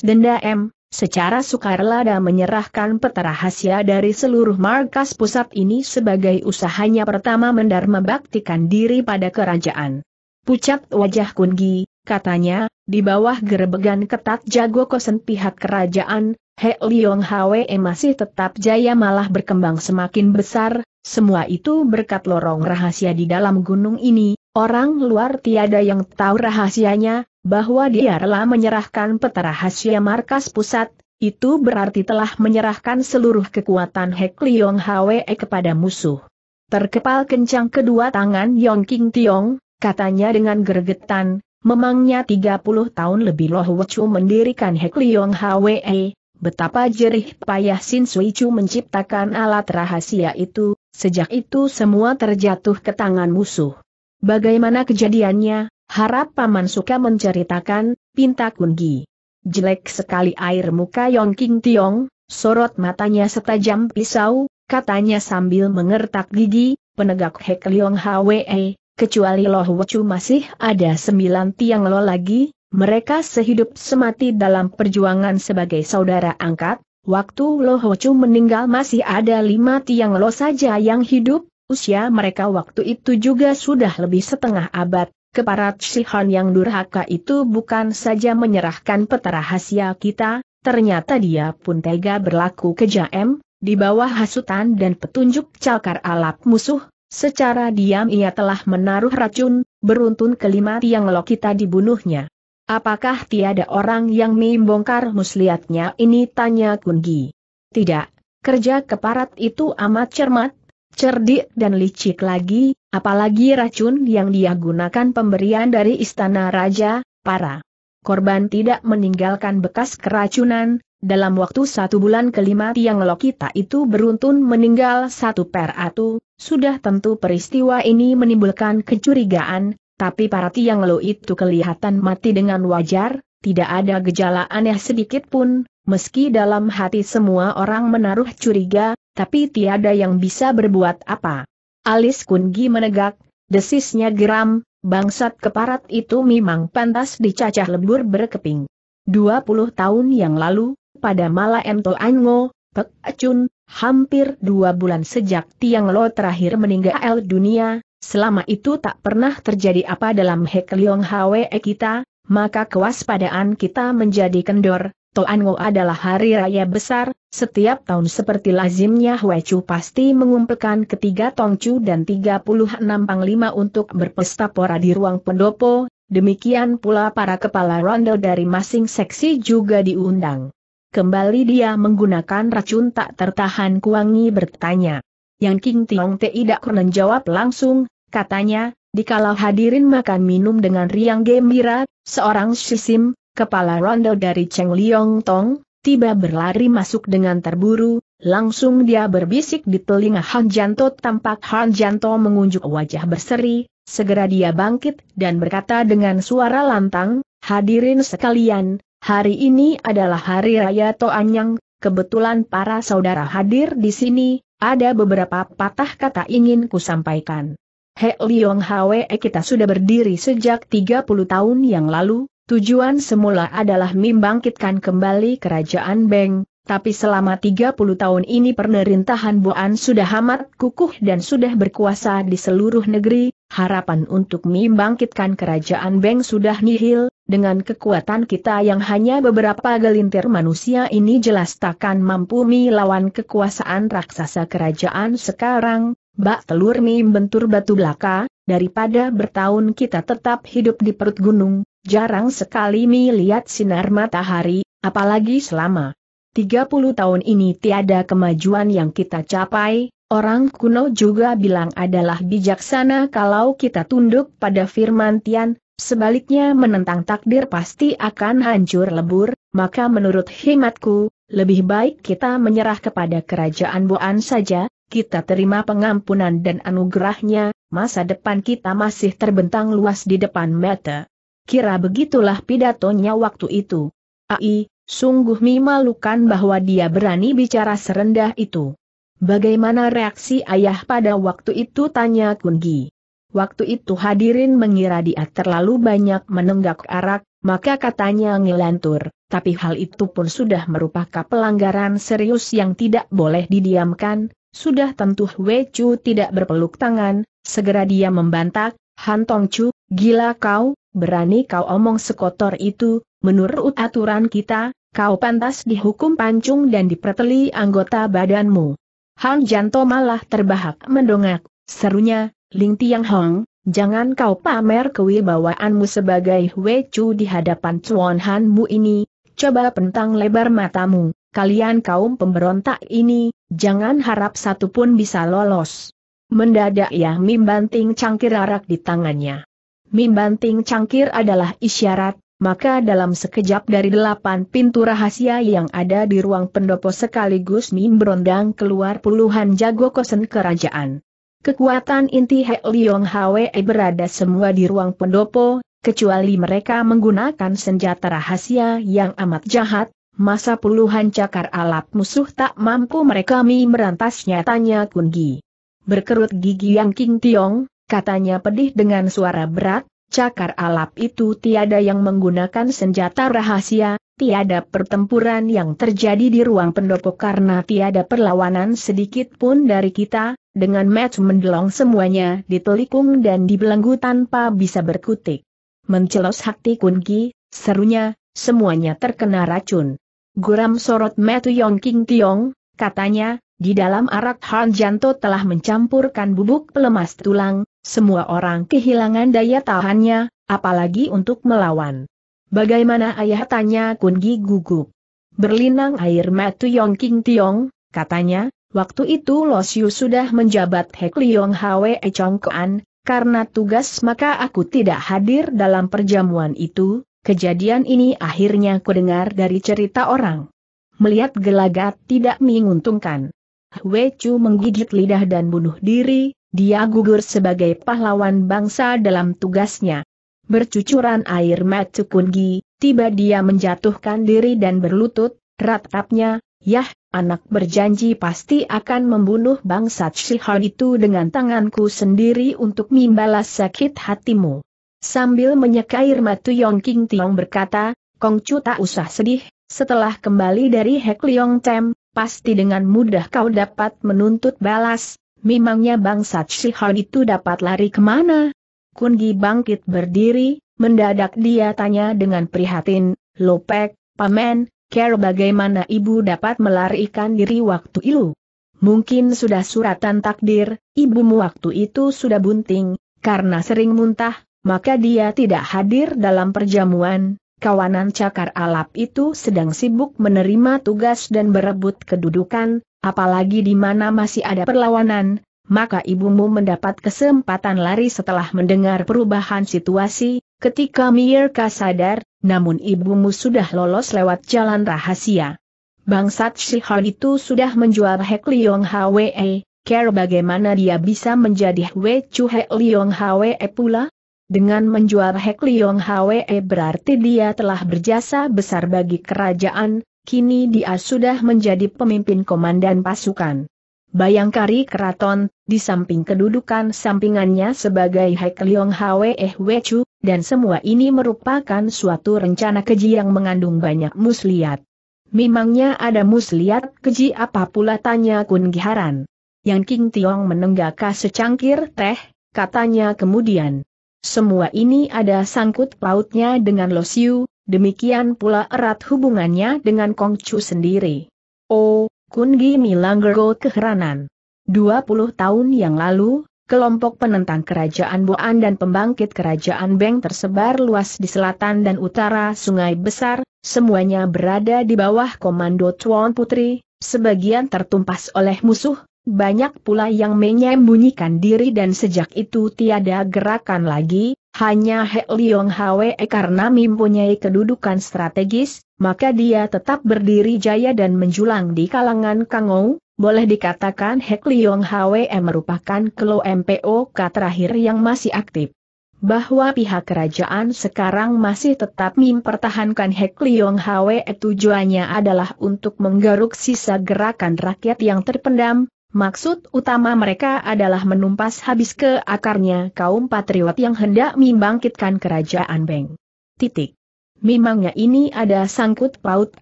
denda m. secara sukarela dan menyerahkan peta rahasia dari seluruh markas pusat ini sebagai usahanya pertama mendar membaktikan diri pada kerajaan. Pucat wajah Kungi, katanya, di bawah gerebegan ketat jago kosen pihak kerajaan, He Leong Hwe e masih tetap jaya malah berkembang semakin besar, semua itu berkat lorong rahasia di dalam gunung ini, orang luar tiada yang tahu rahasianya, bahwa dia rela menyerahkan peta rahasia markas pusat, itu berarti telah menyerahkan seluruh kekuatan Hek Leong Hwe e kepada musuh. Terkepal kencang kedua tangan Yong King Tiong, katanya dengan gergetan, memangnya 30 tahun lebih Loh Wechu mendirikan Hek Leong Hwe, e? betapa jerih payah Sin Sui Chu menciptakan alat rahasia itu, sejak itu semua terjatuh ke tangan musuh. Bagaimana kejadiannya, harap Paman suka menceritakan, pinta Kungi. Jelek sekali air muka Yong King Tiong, sorot matanya setajam pisau, katanya sambil mengertak gigi, penegak Hek Leong Hwe, kecuali Loh Chu masih ada sembilan tiang lo lagi, mereka sehidup semati dalam perjuangan sebagai saudara angkat, waktu Lo Ho Chu meninggal masih ada lima tiang Lo saja yang hidup, usia mereka waktu itu juga sudah lebih setengah abad, keparat Shihon yang durhaka itu bukan saja menyerahkan peta rahasia kita, ternyata dia pun tega berlaku kejam, di bawah hasutan dan petunjuk cakar alap musuh, secara diam ia telah menaruh racun, beruntun kelima tiang lo kita dibunuhnya. Apakah tiada orang yang membongkar muslihatnya ini? Tanya Kungi. Tidak, kerja keparat itu amat cermat, cerdik dan licik lagi, apalagi racun yang dia gunakan pemberian dari istana raja, para korban tidak meninggalkan bekas keracunan, dalam waktu satu bulan kelima tiang Lokita itu beruntun meninggal satu per satu. sudah tentu peristiwa ini menimbulkan kecurigaan, tapi para tiang lo itu kelihatan mati dengan wajar, tidak ada gejala aneh sedikit pun, meski dalam hati semua orang menaruh curiga, tapi tiada yang bisa berbuat apa. Alis Kungi menegak, desisnya geram, bangsat keparat itu memang pantas dicacah lebur berkeping. 20 tahun yang lalu, pada Mala Ento Ango, Pek Acun, hampir dua bulan sejak Tiang Lo terakhir meninggal dunia, selama itu tak pernah terjadi apa dalam Hekliong Hwe kita, maka kewaspadaan kita menjadi kendor, Toan Wo adalah hari raya besar, setiap tahun seperti lazimnya Chu pasti mengumpulkan ketiga tongcu dan 36 panglima untuk berpesta pora di ruang pendopo, demikian pula para kepala rondo dari masing seksi juga diundang. Kembali dia menggunakan racun tak tertahan Kuangi bertanya. Yang King Tiong tidak tidak menjawab langsung, katanya, dikala hadirin makan minum dengan riang gembira, seorang sisim, kepala rondo dari Cheng Liong Tong, tiba berlari masuk dengan terburu, langsung dia berbisik di telinga Han Janto tampak Han Janto mengunjuk wajah berseri, segera dia bangkit dan berkata dengan suara lantang, hadirin sekalian, hari ini adalah hari raya Toanyang, kebetulan para saudara hadir di sini, ada beberapa patah kata ingin ku sampaikan. He Liong Hwe eh, kita sudah berdiri sejak 30 tahun yang lalu, tujuan semula adalah membangkitkan kembali kerajaan Beng, tapi selama 30 tahun ini pemerintahan Boan sudah hamat, kukuh dan sudah berkuasa di seluruh negeri, harapan untuk membangkitkan kerajaan Beng sudah nihil, dengan kekuatan kita yang hanya beberapa gelintir manusia ini jelas takkan mampu melawan kekuasaan raksasa kerajaan sekarang, bak telur mie bentur batu belaka, daripada bertahun kita tetap hidup di perut gunung, jarang sekali mie lihat sinar matahari, apalagi selama 30 tahun ini tiada kemajuan yang kita capai, orang kuno juga bilang adalah bijaksana kalau kita tunduk pada firman Tian, sebaliknya menentang takdir pasti akan hancur lebur, maka menurut himatku, lebih baik kita menyerah kepada kerajaan Boan saja, kita terima pengampunan dan anugerahnya, masa depan kita masih terbentang luas di depan mata. Kira begitulah pidatonya waktu itu. Ai, sungguh memalukan bahwa dia berani bicara serendah itu. Bagaimana reaksi ayah pada waktu itu tanya Kungi. Waktu itu hadirin mengira dia terlalu banyak menenggak arak, maka katanya ngelantur, tapi hal itu pun sudah merupakan pelanggaran serius yang tidak boleh didiamkan, sudah tentu Hwe Chu tidak berpeluk tangan, segera dia membantak, Han Tong Chu, gila kau, berani kau omong sekotor itu, menurut aturan kita, kau pantas dihukum pancung dan diperteli anggota badanmu. Han Janto malah terbahak mendongak, serunya, Ling Tiang Hong, jangan kau pamer kewibawaanmu sebagai Hwe Chu di hadapan Chuan Hanmu ini, coba pentang lebar matamu, kalian kaum pemberontak ini, Jangan harap satu pun bisa lolos. Mendadak ia ya, banting cangkir arak di tangannya. banting cangkir adalah isyarat, maka dalam sekejap dari delapan pintu rahasia yang ada di ruang pendopo sekaligus Mim berondang keluar puluhan jago kosen kerajaan. Kekuatan inti He Liong Hwe e berada semua di ruang pendopo, kecuali mereka menggunakan senjata rahasia yang amat jahat, Masa puluhan cakar alat musuh tak mampu mereka mi merantasnya tanya Gi. Berkerut gigi yang King Tiong, katanya pedih dengan suara berat, cakar alap itu tiada yang menggunakan senjata rahasia, tiada pertempuran yang terjadi di ruang pendopo karena tiada perlawanan sedikit pun dari kita, dengan match mendelong semuanya ditelikung dan dibelenggu tanpa bisa berkutik. Mencelos hati Gi, serunya, semuanya terkena racun. Guram sorot metu Yong King Tiong, katanya, di dalam arak Han Janto telah mencampurkan bubuk pelemas tulang, semua orang kehilangan daya tahannya, apalagi untuk melawan. Bagaimana ayah tanya Kungi gugup. Berlinang air metu Yong King Tiong, katanya, waktu itu Los Yu sudah menjabat Hek Liong Hwe Chong Kuan, karena tugas maka aku tidak hadir dalam perjamuan itu, Kejadian ini akhirnya kudengar dari cerita orang. Melihat gelagat tidak menguntungkan. Wei Chu menggigit lidah dan bunuh diri, dia gugur sebagai pahlawan bangsa dalam tugasnya. Bercucuran air mata Kungi, tiba dia menjatuhkan diri dan berlutut, ratapnya, yah, anak berjanji pasti akan membunuh bangsa Shihan itu dengan tanganku sendiri untuk membalas sakit hatimu. Sambil menyekair matu Yong King Tiong berkata, Kong Chu tak usah sedih, setelah kembali dari Hek Leong Tem, pasti dengan mudah kau dapat menuntut balas, memangnya bangsa Chihon itu dapat lari kemana? Kun Gi bangkit berdiri, mendadak dia tanya dengan prihatin, Lopek, Pamen, care bagaimana ibu dapat melarikan diri waktu itu? Mungkin sudah suratan takdir, ibumu waktu itu sudah bunting, karena sering muntah, maka dia tidak hadir dalam perjamuan, kawanan cakar alap itu sedang sibuk menerima tugas dan berebut kedudukan, apalagi di mana masih ada perlawanan, maka ibumu mendapat kesempatan lari setelah mendengar perubahan situasi, ketika Mirka sadar, namun ibumu sudah lolos lewat jalan rahasia. Bangsat Shihan itu sudah menjual Hek Liong Hwe, care bagaimana dia bisa menjadi Hwe Chu Hek Liong Hwe pula? Dengan menjual Hek Leong Hwe eh, berarti dia telah berjasa besar bagi kerajaan, kini dia sudah menjadi pemimpin komandan pasukan. Bayangkari Keraton, di samping kedudukan sampingannya sebagai Hek Leong Hwe eh, Wechu, dan semua ini merupakan suatu rencana keji yang mengandung banyak muslihat. Memangnya ada muslihat keji apa pula tanya Kun Giharan. Yang King Tiong menenggakah secangkir teh, katanya kemudian. Semua ini ada sangkut pautnya dengan Lo Siu, demikian pula erat hubungannya dengan Kong Chu sendiri. Oh, Kun Gimi Langgergo keheranan. 20 tahun yang lalu, kelompok penentang kerajaan Boan dan pembangkit kerajaan Beng tersebar luas di selatan dan utara Sungai Besar, semuanya berada di bawah komando Tuan Putri, sebagian tertumpas oleh musuh, banyak pula yang menyembunyikan diri dan sejak itu tiada gerakan lagi, hanya He Liong Hwe e karena mempunyai kedudukan strategis, maka dia tetap berdiri jaya dan menjulang di kalangan Kangou, boleh dikatakan He Liong Hwe e merupakan MPO MPOK terakhir yang masih aktif. Bahwa pihak kerajaan sekarang masih tetap mempertahankan He Liong Hwe e tujuannya adalah untuk menggaruk sisa gerakan rakyat yang terpendam, Maksud utama mereka adalah menumpas habis ke akarnya kaum patriot yang hendak membangkitkan kerajaan Beng. Titik. Memangnya ini ada sangkut paut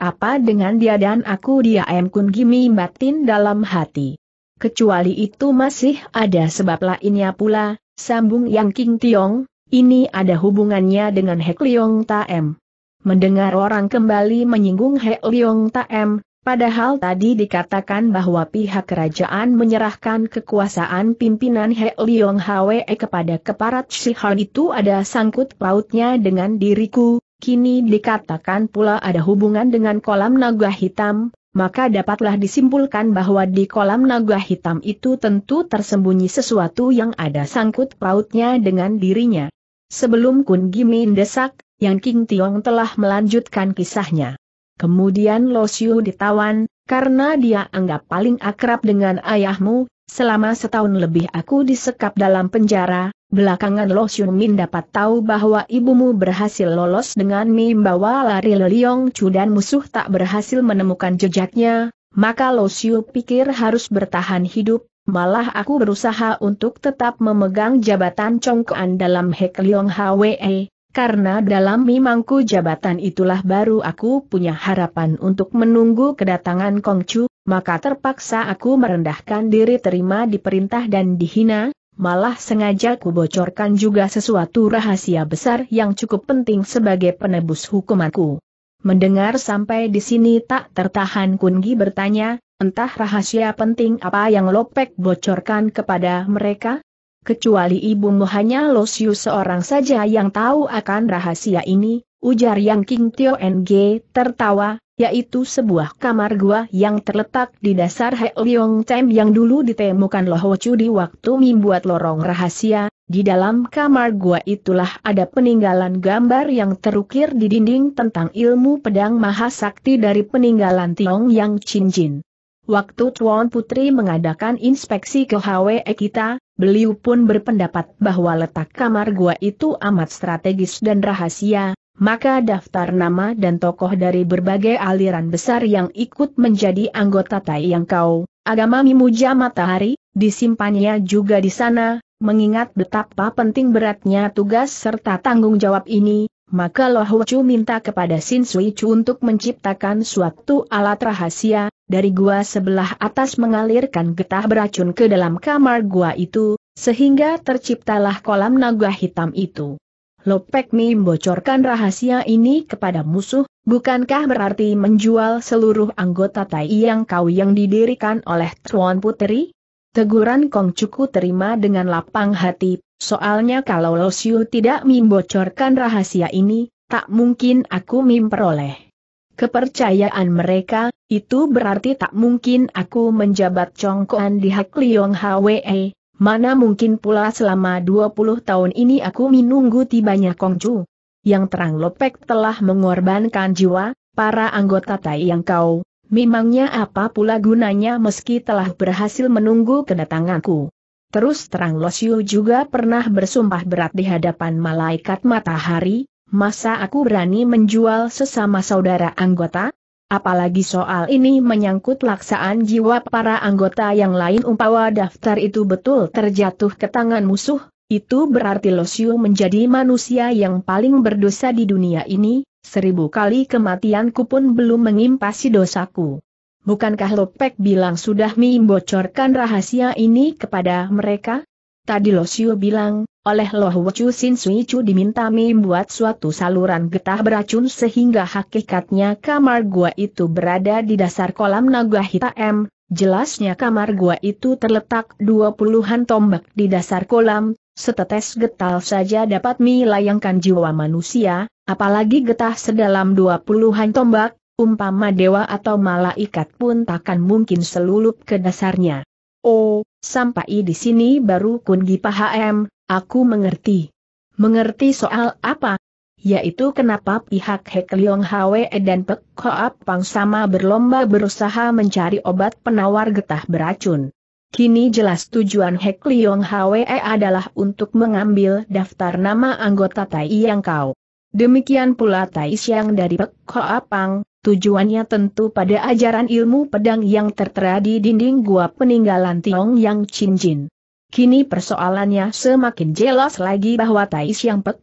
apa dengan dia dan aku dia M. Kun Gimi batin dalam hati. Kecuali itu masih ada sebab lainnya pula, sambung Yang King Tiong, ini ada hubungannya dengan Hek Ta Taem. Mendengar orang kembali menyinggung Hek Ta Taem, Padahal tadi dikatakan bahwa pihak kerajaan menyerahkan kekuasaan pimpinan He Liong Hwe kepada keparat Shihan itu ada sangkut pautnya dengan diriku, kini dikatakan pula ada hubungan dengan kolam naga hitam, maka dapatlah disimpulkan bahwa di kolam naga hitam itu tentu tersembunyi sesuatu yang ada sangkut pautnya dengan dirinya. Sebelum Kun Gimin desak, Yang King Tiong telah melanjutkan kisahnya. Kemudian Xiu ditawan, karena dia anggap paling akrab dengan ayahmu, selama setahun lebih aku disekap dalam penjara, belakangan Losiu Min dapat tahu bahwa ibumu berhasil lolos dengan membawa lari Leliong Chu dan musuh tak berhasil menemukan jejaknya, maka Xiu pikir harus bertahan hidup, malah aku berusaha untuk tetap memegang jabatan congkoan dalam Leong Hwe, karena dalam mimangku jabatan itulah baru aku punya harapan untuk menunggu kedatangan Kongcu, maka terpaksa aku merendahkan diri terima diperintah dan dihina, malah sengaja kubocorkan juga sesuatu rahasia besar yang cukup penting sebagai penebus hukumanku. Mendengar sampai di sini tak tertahan Kungi bertanya, entah rahasia penting apa yang Lopek bocorkan kepada mereka? kecuali ibumu hanya Losiu seorang saja yang tahu akan rahasia ini, ujar Yang King Tio NG tertawa, yaitu sebuah kamar gua yang terletak di dasar He Leong yang dulu ditemukan Lo Chu di waktu membuat lorong rahasia, di dalam kamar gua itulah ada peninggalan gambar yang terukir di dinding tentang ilmu pedang Mahasakti dari peninggalan Tiong Yang Chin Jin. Waktu Tuan Putri mengadakan inspeksi ke HWE kita, beliau pun berpendapat bahwa letak kamar gua itu amat strategis dan rahasia, maka daftar nama dan tokoh dari berbagai aliran besar yang ikut menjadi anggota Tai Yang Kau, agama Mimuja Matahari, disimpannya juga di sana, mengingat betapa penting beratnya tugas serta tanggung jawab ini, maka Loh Chu minta kepada Sin Sui Chu untuk menciptakan suatu alat rahasia, dari gua sebelah atas mengalirkan getah beracun ke dalam kamar gua itu, sehingga terciptalah kolam naga hitam itu. Lopek Mi membocorkan rahasia ini kepada musuh, bukankah berarti menjual seluruh anggota Tai yang kau yang didirikan oleh Tuan Puteri? Teguran Kong Cuku terima dengan lapang hati, Soalnya kalau Lo Xiu tidak membocorkan rahasia ini, tak mungkin aku memperoleh. Kepercayaan mereka, itu berarti tak mungkin aku menjabat congkoan di Hak Liong Hwe, mana mungkin pula selama 20 tahun ini aku menunggu tibanya Kongcu. Yang terang Lopek telah mengorbankan jiwa, para anggota Tai yang kau, memangnya apa pula gunanya meski telah berhasil menunggu kedatanganku. Terus terang Losio juga pernah bersumpah berat di hadapan malaikat matahari, masa aku berani menjual sesama saudara anggota? Apalagi soal ini menyangkut laksaan jiwa para anggota yang lain umpawa daftar itu betul terjatuh ke tangan musuh, itu berarti Losio menjadi manusia yang paling berdosa di dunia ini, seribu kali kematianku pun belum mengimpasi dosaku bukankah Lopek bilang sudah membocorkan rahasia ini kepada mereka? Tadi Lo Siu bilang, oleh Lo Chu Sin Sui Chu diminta membuat suatu saluran getah beracun sehingga hakikatnya kamar gua itu berada di dasar kolam naga hitam, jelasnya kamar gua itu terletak dua puluhan tombak di dasar kolam, setetes getah saja dapat melayangkan jiwa manusia, apalagi getah sedalam dua puluhan tombak, umpama dewa atau malaikat pun takkan mungkin selulup ke dasarnya. Oh, sampai di sini baru kungi paham, aku mengerti. Mengerti soal apa? Yaitu kenapa pihak Hek Leong Hwe dan Pek Koap Pang sama berlomba berusaha mencari obat penawar getah beracun. Kini jelas tujuan Hek Leong Hwe adalah untuk mengambil daftar nama anggota Tai Yang Kau. Demikian pula Tai dari Pek Apang, tujuannya tentu pada ajaran ilmu pedang yang tertera di dinding gua peninggalan Tiong Yang Cinjin. Kini persoalannya semakin jelas lagi bahwa Tai Siang Pek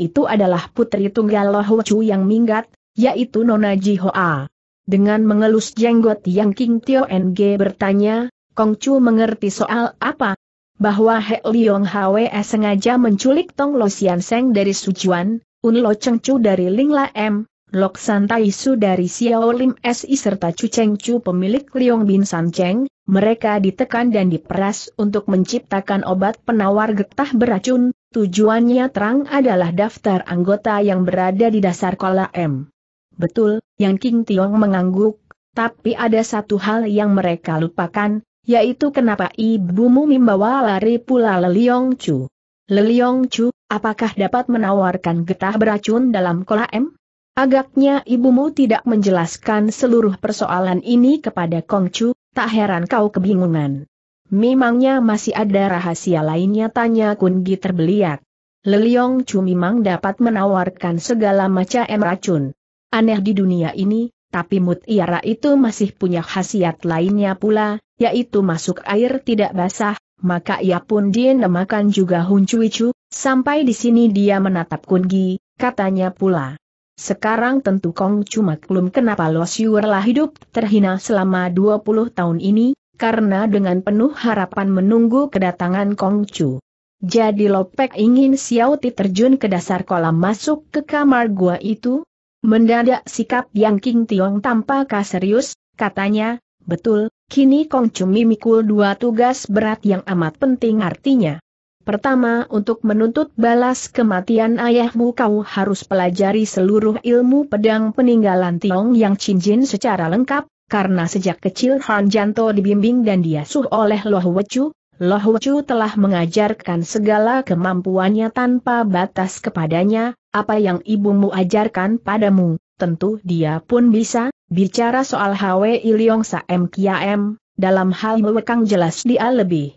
itu adalah putri tunggal Loh Chu yang minggat, yaitu Nona Ji Hoa. Dengan mengelus jenggot Yang King Tio NG bertanya, Kong Chu mengerti soal apa? Bahwa He Liong Hwe sengaja menculik Tong Lo Sian Seng dari Sujuan, Un Lo Cheng Chu dari Lingla M, Lok San Tai Su dari Xiao Lim SI serta Chu Cheng Chu pemilik Liong Bin San Cheng, mereka ditekan dan diperas untuk menciptakan obat penawar getah beracun, tujuannya terang adalah daftar anggota yang berada di dasar kola M. Betul, Yang King Tiong mengangguk, tapi ada satu hal yang mereka lupakan, yaitu kenapa ibumu membawa lari pula Leliong Chu. Leliong Chu, Apakah dapat menawarkan getah beracun dalam kolam? Agaknya ibumu tidak menjelaskan seluruh persoalan ini kepada Kongcu, tak heran kau kebingungan. Memangnya masih ada rahasia lainnya tanya Kungi terbeliak. Leliong Chu memang dapat menawarkan segala macam racun. Aneh di dunia ini, tapi mutiara itu masih punya khasiat lainnya pula, yaitu masuk air tidak basah, maka ia pun dinamakan juga huncuicu, Sampai di sini dia menatap Kungi, katanya pula. Sekarang tentu Kong cuma belum kenapa Los Yuerlah hidup terhina selama 20 tahun ini, karena dengan penuh harapan menunggu kedatangan Kong Chu. Jadi Lopek ingin Xiao Ti terjun ke dasar kolam masuk ke kamar gua itu? Mendadak sikap Yang King Tiong tanpa serius, katanya, betul, kini Kong Chu memikul dua tugas berat yang amat penting artinya. Pertama, untuk menuntut balas kematian ayahmu kau harus pelajari seluruh ilmu pedang peninggalan Tiong Yang cincin secara lengkap, karena sejak kecil Han Janto dibimbing dan diasuh oleh Loh Wechu, Loh Wechu telah mengajarkan segala kemampuannya tanpa batas kepadanya, apa yang ibumu ajarkan padamu, tentu dia pun bisa, bicara soal Hwi Iliong Kia M dalam hal mewekang jelas dia lebih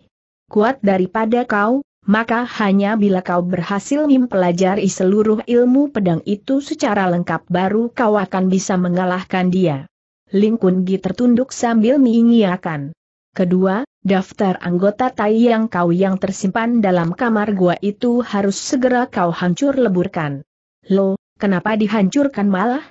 kuat daripada kau, maka hanya bila kau berhasil mempelajari seluruh ilmu pedang itu secara lengkap baru kau akan bisa mengalahkan dia. Ling Kun Gi tertunduk sambil mengingiakan. Kedua, daftar anggota Tai yang kau yang tersimpan dalam kamar gua itu harus segera kau hancur leburkan. Lo, kenapa dihancurkan malah?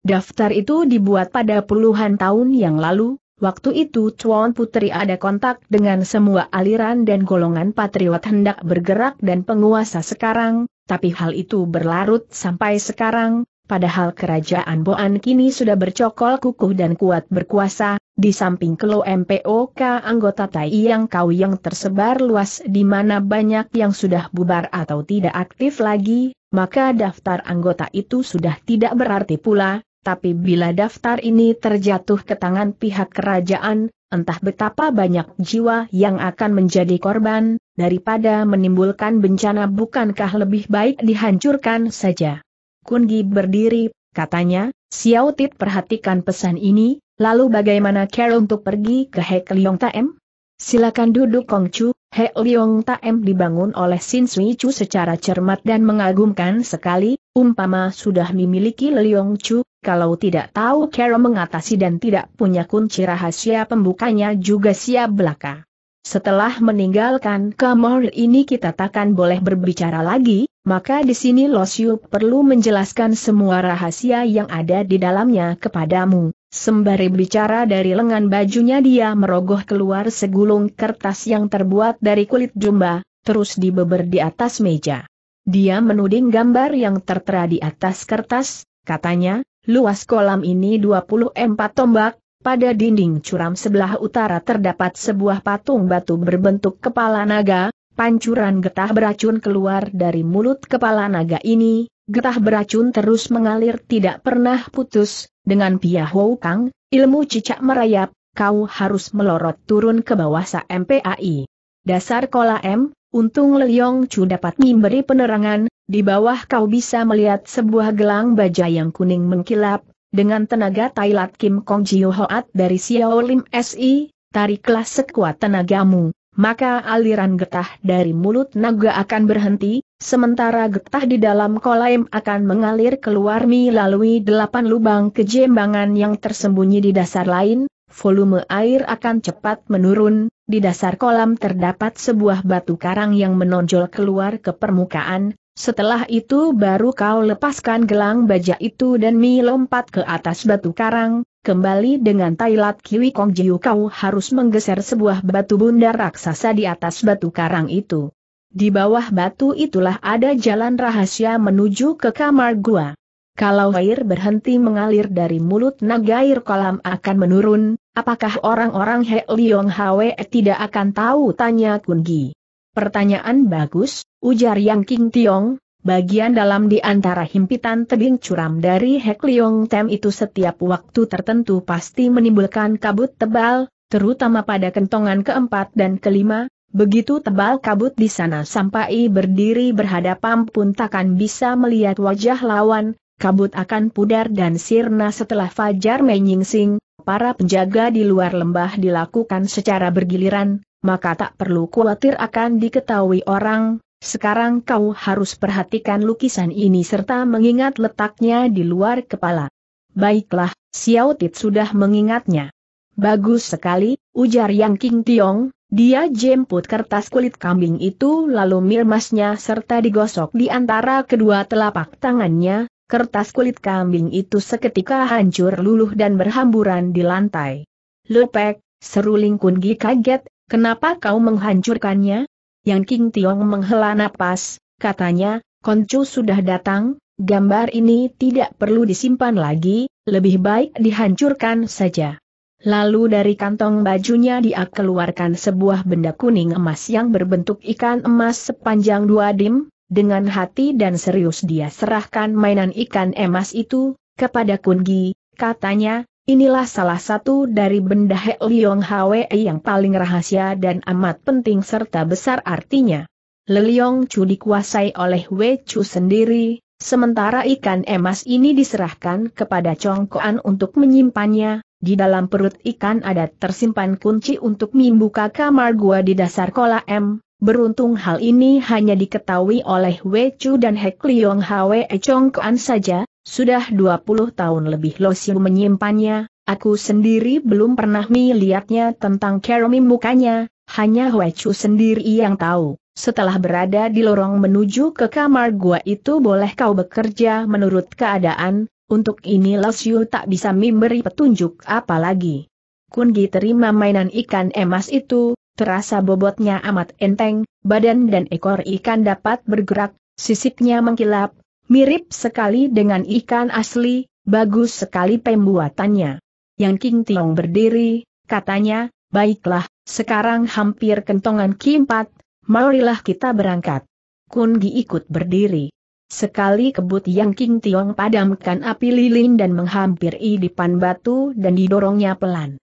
Daftar itu dibuat pada puluhan tahun yang lalu, Waktu itu Tuan Putri ada kontak dengan semua aliran dan golongan patriot hendak bergerak dan penguasa sekarang, tapi hal itu berlarut sampai sekarang, padahal kerajaan Boan kini sudah bercokol kukuh dan kuat berkuasa, di samping kelo MPOK anggota Tai yang kau yang tersebar luas di mana banyak yang sudah bubar atau tidak aktif lagi, maka daftar anggota itu sudah tidak berarti pula, tapi bila daftar ini terjatuh ke tangan pihak kerajaan, entah betapa banyak jiwa yang akan menjadi korban, daripada menimbulkan bencana bukankah lebih baik dihancurkan saja. Kungi berdiri, katanya, Xiao Tit perhatikan pesan ini, lalu bagaimana Carol untuk pergi ke Hek Liong Taem? Silakan duduk Kong Chu, Hek Liong Taem dibangun oleh Sin Sui Chu secara cermat dan mengagumkan sekali, Umpama sudah memiliki Leliong Chu, kalau tidak tahu cara mengatasi dan tidak punya kunci rahasia pembukanya juga siap belaka. Setelah meninggalkan kamar ini kita takkan boleh berbicara lagi, maka di sini Losiu perlu menjelaskan semua rahasia yang ada di dalamnya kepadamu. Sembari bicara dari lengan bajunya dia merogoh keluar segulung kertas yang terbuat dari kulit domba, terus dibeber di atas meja. Dia menuding gambar yang tertera di atas kertas, katanya, luas kolam ini 24 tombak, pada dinding curam sebelah utara terdapat sebuah patung batu berbentuk kepala naga, pancuran getah beracun keluar dari mulut kepala naga ini, getah beracun terus mengalir tidak pernah putus, dengan Pia Hou Kang, ilmu cicak merayap, kau harus melorot turun ke bawah sa MPAI. Dasar kolam. Untung Leong Chu dapat memberi penerangan, di bawah kau bisa melihat sebuah gelang baja yang kuning mengkilap, dengan tenaga Tailat Kim Kong Jiu Hoat dari Xiao Lim SI, tariklah sekuat tenagamu, maka aliran getah dari mulut naga akan berhenti, sementara getah di dalam kolaim akan mengalir keluar melalui delapan lubang kejembangan yang tersembunyi di dasar lain, volume air akan cepat menurun, di dasar kolam terdapat sebuah batu karang yang menonjol keluar ke permukaan, setelah itu baru kau lepaskan gelang baja itu dan mi lompat ke atas batu karang, kembali dengan Tailat Kiwi Kong Jiu kau harus menggeser sebuah batu bundar raksasa di atas batu karang itu. Di bawah batu itulah ada jalan rahasia menuju ke kamar gua. Kalau air berhenti mengalir dari mulut naga air kolam akan menurun, apakah orang-orang He Liong Hwe tidak akan tahu tanya Kungi. Pertanyaan bagus, ujar Yang King Tiong, bagian dalam di antara himpitan tebing curam dari He Liong Tem itu setiap waktu tertentu pasti menimbulkan kabut tebal, terutama pada kentongan keempat dan kelima, Begitu tebal kabut di sana sampai berdiri berhadapan pun takkan bisa melihat wajah lawan, kabut akan pudar dan sirna setelah fajar menyingsing, para penjaga di luar lembah dilakukan secara bergiliran, maka tak perlu khawatir akan diketahui orang, sekarang kau harus perhatikan lukisan ini serta mengingat letaknya di luar kepala. Baiklah, Xiao Tit sudah mengingatnya. Bagus sekali, ujar Yang King Tiong, dia jemput kertas kulit kambing itu lalu mirmasnya serta digosok di antara kedua telapak tangannya, Kertas kulit kambing itu seketika hancur luluh dan berhamburan di lantai. Lupek, seru lingkungi kaget, kenapa kau menghancurkannya? Yang King Tiong menghela napas, katanya, Koncu sudah datang, gambar ini tidak perlu disimpan lagi, lebih baik dihancurkan saja. Lalu dari kantong bajunya dia keluarkan sebuah benda kuning emas yang berbentuk ikan emas sepanjang dua dim, dengan hati dan serius dia serahkan mainan ikan emas itu, kepada Kungi, katanya, inilah salah satu dari benda He Liong Hwe yang paling rahasia dan amat penting serta besar artinya. Leliong Chu dikuasai oleh Wei Chu sendiri, sementara ikan emas ini diserahkan kepada Chong Kuan untuk menyimpannya, di dalam perut ikan ada tersimpan kunci untuk membuka kamar gua di dasar kolam, Beruntung hal ini hanya diketahui oleh Wei Chu dan Hek Liong Hwe Chong Kuan saja, sudah 20 tahun lebih Lo Siu menyimpannya, aku sendiri belum pernah melihatnya tentang keromi mukanya, hanya We Chu sendiri yang tahu. Setelah berada di lorong menuju ke kamar gua itu boleh kau bekerja menurut keadaan, untuk ini Lo Xiu tak bisa memberi petunjuk apalagi. Kun Kungi terima mainan ikan emas itu, terasa bobotnya amat enteng, badan dan ekor ikan dapat bergerak, sisiknya mengkilap, mirip sekali dengan ikan asli, bagus sekali pembuatannya. Yang King Tiong berdiri, katanya, baiklah, sekarang hampir kentongan Kimpat, marilah kita berangkat. Kun Gi ikut berdiri. Sekali kebut Yang King Tiong padamkan api lilin dan menghampiri di pan batu dan didorongnya pelan.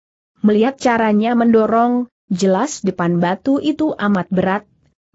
Melihat caranya mendorong, jelas depan batu itu amat berat,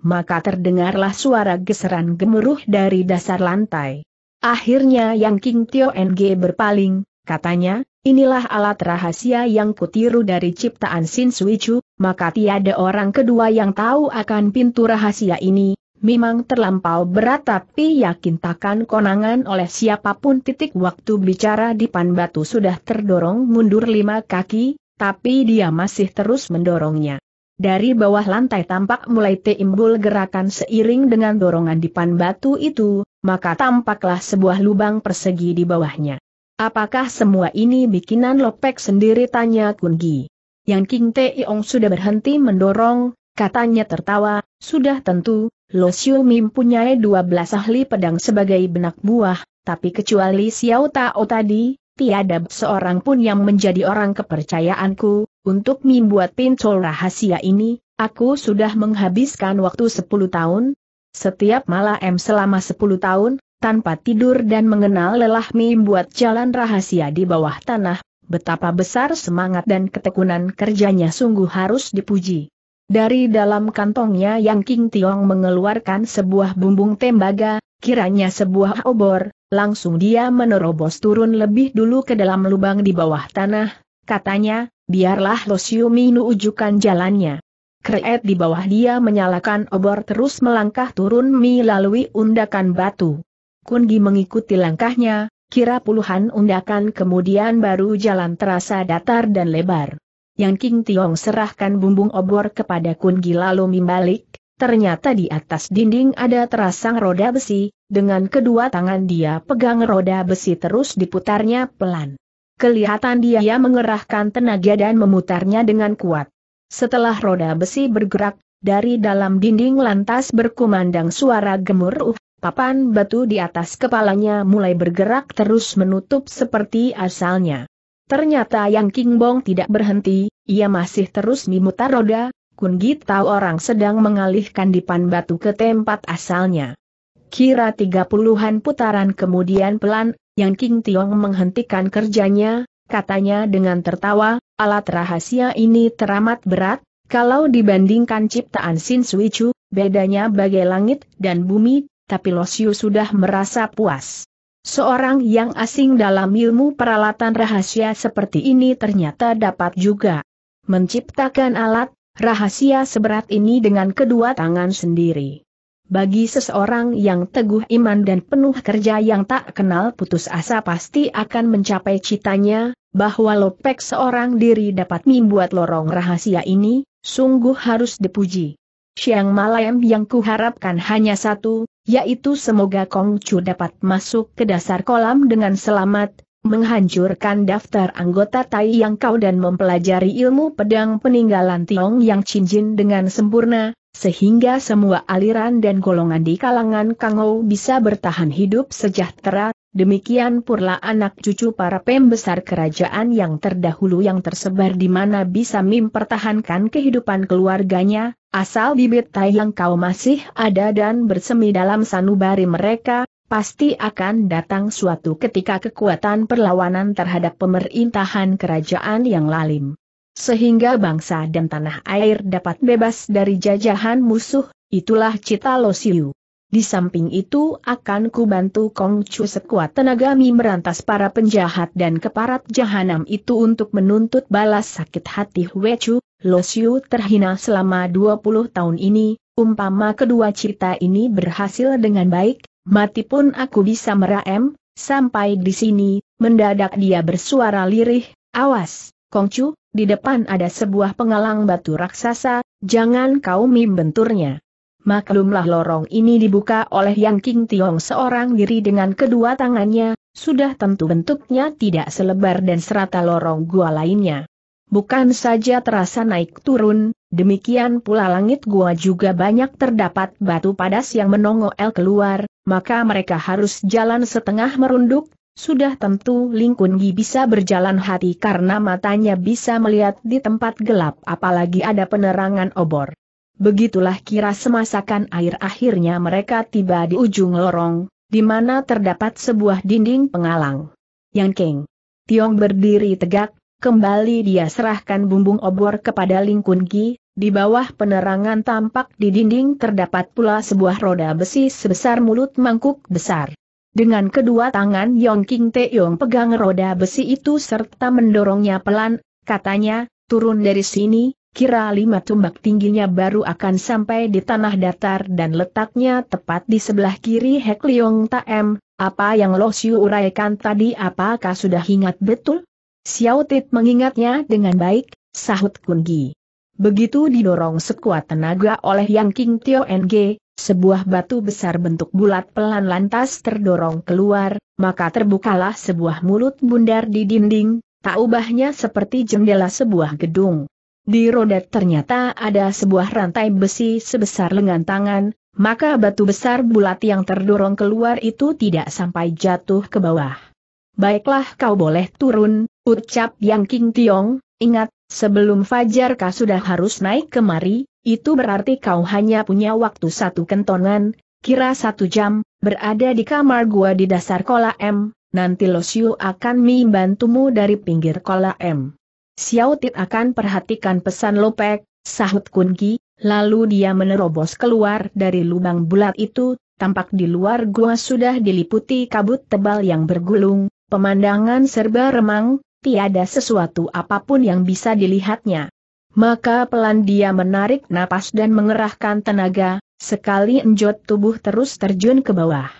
maka terdengarlah suara geseran gemuruh dari dasar lantai. Akhirnya Yang King Tio NG berpaling, katanya, inilah alat rahasia yang kutiru dari ciptaan Sin Suichu, maka tiada orang kedua yang tahu akan pintu rahasia ini, memang terlampau berat tapi yakin takkan konangan oleh siapapun titik waktu bicara di pan batu sudah terdorong mundur lima kaki, tapi dia masih terus mendorongnya. Dari bawah lantai tampak mulai timbul gerakan seiring dengan dorongan di dipan batu itu, maka tampaklah sebuah lubang persegi di bawahnya. Apakah semua ini bikinan Lopek sendiri tanya Kungi. Yang King Iong sudah berhenti mendorong, katanya tertawa, sudah tentu, Lo Xiu mempunyai 12 ahli pedang sebagai benak buah, tapi kecuali Xiao Tao tadi, tiada seorang pun yang menjadi orang kepercayaanku, untuk membuat pintu rahasia ini, aku sudah menghabiskan waktu 10 tahun, setiap malam selama 10 tahun, tanpa tidur dan mengenal lelah membuat jalan rahasia di bawah tanah, betapa besar semangat dan ketekunan kerjanya sungguh harus dipuji. Dari dalam kantongnya Yang King Tiong mengeluarkan sebuah bumbung tembaga, kiranya sebuah obor, langsung dia menerobos turun lebih dulu ke dalam lubang di bawah tanah, katanya, biarlah Minu ujukan jalannya. Kreet di bawah dia menyalakan obor terus melangkah turun melalui undakan batu. Kungi mengikuti langkahnya, kira puluhan undakan kemudian baru jalan terasa datar dan lebar yang King Tiong serahkan bumbung obor kepada Kun Gi lalu membalik, ternyata di atas dinding ada terasang roda besi, dengan kedua tangan dia pegang roda besi terus diputarnya pelan. Kelihatan dia mengerahkan tenaga dan memutarnya dengan kuat. Setelah roda besi bergerak, dari dalam dinding lantas berkumandang suara gemuruh, papan batu di atas kepalanya mulai bergerak terus menutup seperti asalnya. Ternyata Yang King Bong tidak berhenti, ia masih terus memutar roda, Kun Git tahu orang sedang mengalihkan dipan batu ke tempat asalnya. Kira tiga puluhan putaran kemudian pelan, Yang King Tiong menghentikan kerjanya, katanya dengan tertawa, alat rahasia ini teramat berat, kalau dibandingkan ciptaan Sin Sui Chu, bedanya bagai langit dan bumi, tapi Losiu sudah merasa puas. Seorang yang asing dalam ilmu peralatan rahasia seperti ini ternyata dapat juga menciptakan alat rahasia seberat ini dengan kedua tangan sendiri. Bagi seseorang yang teguh iman dan penuh kerja yang tak kenal putus asa pasti akan mencapai citanya, bahwa Lopek seorang diri dapat membuat lorong rahasia ini, sungguh harus dipuji. Siang malam yang kuharapkan hanya satu, yaitu semoga Kong Chu dapat masuk ke dasar kolam dengan selamat, menghancurkan daftar anggota Tai Yang Kau dan mempelajari ilmu pedang peninggalan Tiong Yang Jin dengan sempurna, sehingga semua aliran dan golongan di kalangan Kang Ou bisa bertahan hidup sejahtera, Demikian pula anak cucu para pembesar kerajaan yang terdahulu yang tersebar di mana bisa mempertahankan kehidupan keluarganya, asal bibit tai yang kau masih ada dan bersemi dalam sanubari mereka, pasti akan datang suatu ketika kekuatan perlawanan terhadap pemerintahan kerajaan yang lalim. Sehingga bangsa dan tanah air dapat bebas dari jajahan musuh, itulah cita Losiu. Di samping itu akan kubantu Kong Chu sekuat tenaga merantas para penjahat dan keparat jahanam itu untuk menuntut balas sakit hati Hwe Chu, Lo Xiu terhina selama 20 tahun ini, umpama kedua cita ini berhasil dengan baik, mati pun aku bisa meraem, sampai di sini, mendadak dia bersuara lirih, awas, Kong Chu, di depan ada sebuah pengalang batu raksasa, jangan kau benturnya. Maklumlah lorong ini dibuka oleh Yang King Tiong seorang diri dengan kedua tangannya, sudah tentu bentuknya tidak selebar dan serata lorong gua lainnya. Bukan saja terasa naik turun, demikian pula langit gua juga banyak terdapat batu padas yang menongok-el keluar, maka mereka harus jalan setengah merunduk, sudah tentu Ling Kun bisa berjalan hati karena matanya bisa melihat di tempat gelap apalagi ada penerangan obor. Begitulah kira semasakan air akhirnya mereka tiba di ujung lorong, di mana terdapat sebuah dinding pengalang. Yang King. Tiong berdiri tegak, kembali dia serahkan bumbung obor kepada Ling Kun Ki, di bawah penerangan tampak di dinding terdapat pula sebuah roda besi sebesar mulut mangkuk besar. Dengan kedua tangan Yong King Te Yong pegang roda besi itu serta mendorongnya pelan, katanya, turun dari sini, kira lima tumbak tingginya baru akan sampai di tanah datar dan letaknya tepat di sebelah kiri Hek Leong Taem, apa yang Lo Siu uraikan tadi apakah sudah ingat betul? Xiao Tit mengingatnya dengan baik, sahut Kun Gi. Begitu didorong sekuat tenaga oleh Yang King Tio NG, sebuah batu besar bentuk bulat pelan lantas terdorong keluar, maka terbukalah sebuah mulut bundar di dinding, tak ubahnya seperti jendela sebuah gedung. Di roda ternyata ada sebuah rantai besi sebesar lengan tangan, maka batu besar bulat yang terdorong keluar itu tidak sampai jatuh ke bawah. Baiklah kau boleh turun, ucap Yang King Tiong, ingat, sebelum Fajar kau sudah harus naik kemari, itu berarti kau hanya punya waktu satu kentongan, kira satu jam, berada di kamar gua di dasar kolam, nanti Losiu akan membantumu dari pinggir kolam. Xiao Tit akan perhatikan pesan Lopek, sahut Kunki, lalu dia menerobos keluar dari lubang bulat itu, tampak di luar gua sudah diliputi kabut tebal yang bergulung, pemandangan serba remang, tiada sesuatu apapun yang bisa dilihatnya. Maka pelan dia menarik napas dan mengerahkan tenaga, sekali enjot tubuh terus terjun ke bawah.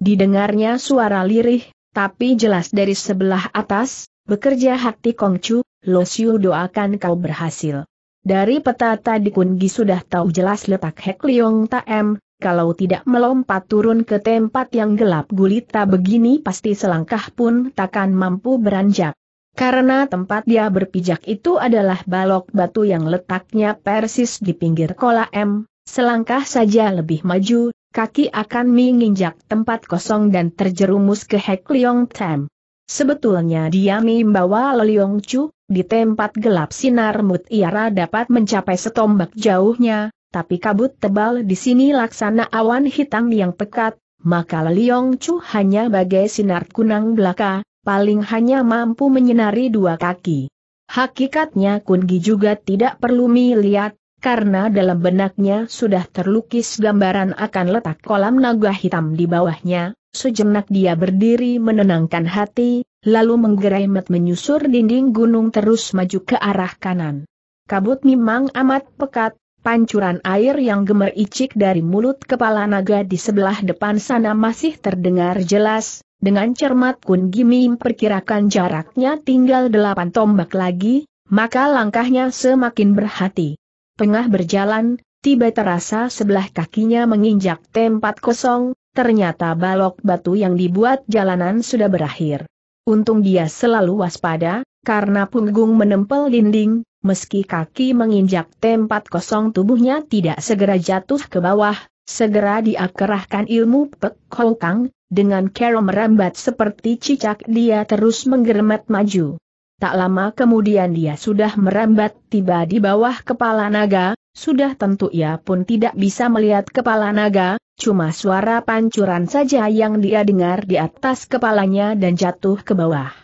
Didengarnya suara lirih, tapi jelas dari sebelah atas, bekerja hati Kongcu, Losiu doakan kau berhasil. Dari peta tadi Kungi sudah tahu jelas letak Hek Liong Taem, kalau tidak melompat turun ke tempat yang gelap gulita begini pasti selangkah pun takkan mampu beranjak. Karena tempat dia berpijak itu adalah balok batu yang letaknya persis di pinggir kolam, selangkah saja lebih maju, kaki akan menginjak tempat kosong dan terjerumus ke Hek Liong Tam. Sebetulnya dia membawa Liong Chu, di tempat gelap sinar mutiara dapat mencapai setombak jauhnya, tapi kabut tebal di sini laksana awan hitam yang pekat, maka Liong Chu hanya bagai sinar kunang belaka, paling hanya mampu menyinari dua kaki. Hakikatnya Kun Gi juga tidak perlu melihat, karena dalam benaknya sudah terlukis gambaran akan letak kolam naga hitam di bawahnya, Sejenak dia berdiri menenangkan hati, lalu menggerai menggeremet menyusur dinding gunung terus maju ke arah kanan. Kabut memang amat pekat, pancuran air yang icik dari mulut kepala naga di sebelah depan sana masih terdengar jelas, dengan cermat Kun Gimi memperkirakan jaraknya tinggal delapan tombak lagi, maka langkahnya semakin berhati. Tengah berjalan, tiba terasa sebelah kakinya menginjak tempat kosong, ternyata balok batu yang dibuat jalanan sudah berakhir. Untung dia selalu waspada, karena punggung menempel dinding, meski kaki menginjak tempat kosong tubuhnya tidak segera jatuh ke bawah, segera dia kerahkan ilmu Pek Kang, dengan kero merambat seperti cicak dia terus menggeremet maju. Tak lama kemudian dia sudah merambat tiba di bawah kepala naga, sudah tentu ia pun tidak bisa melihat kepala naga, Cuma suara pancuran saja yang dia dengar di atas kepalanya dan jatuh ke bawah.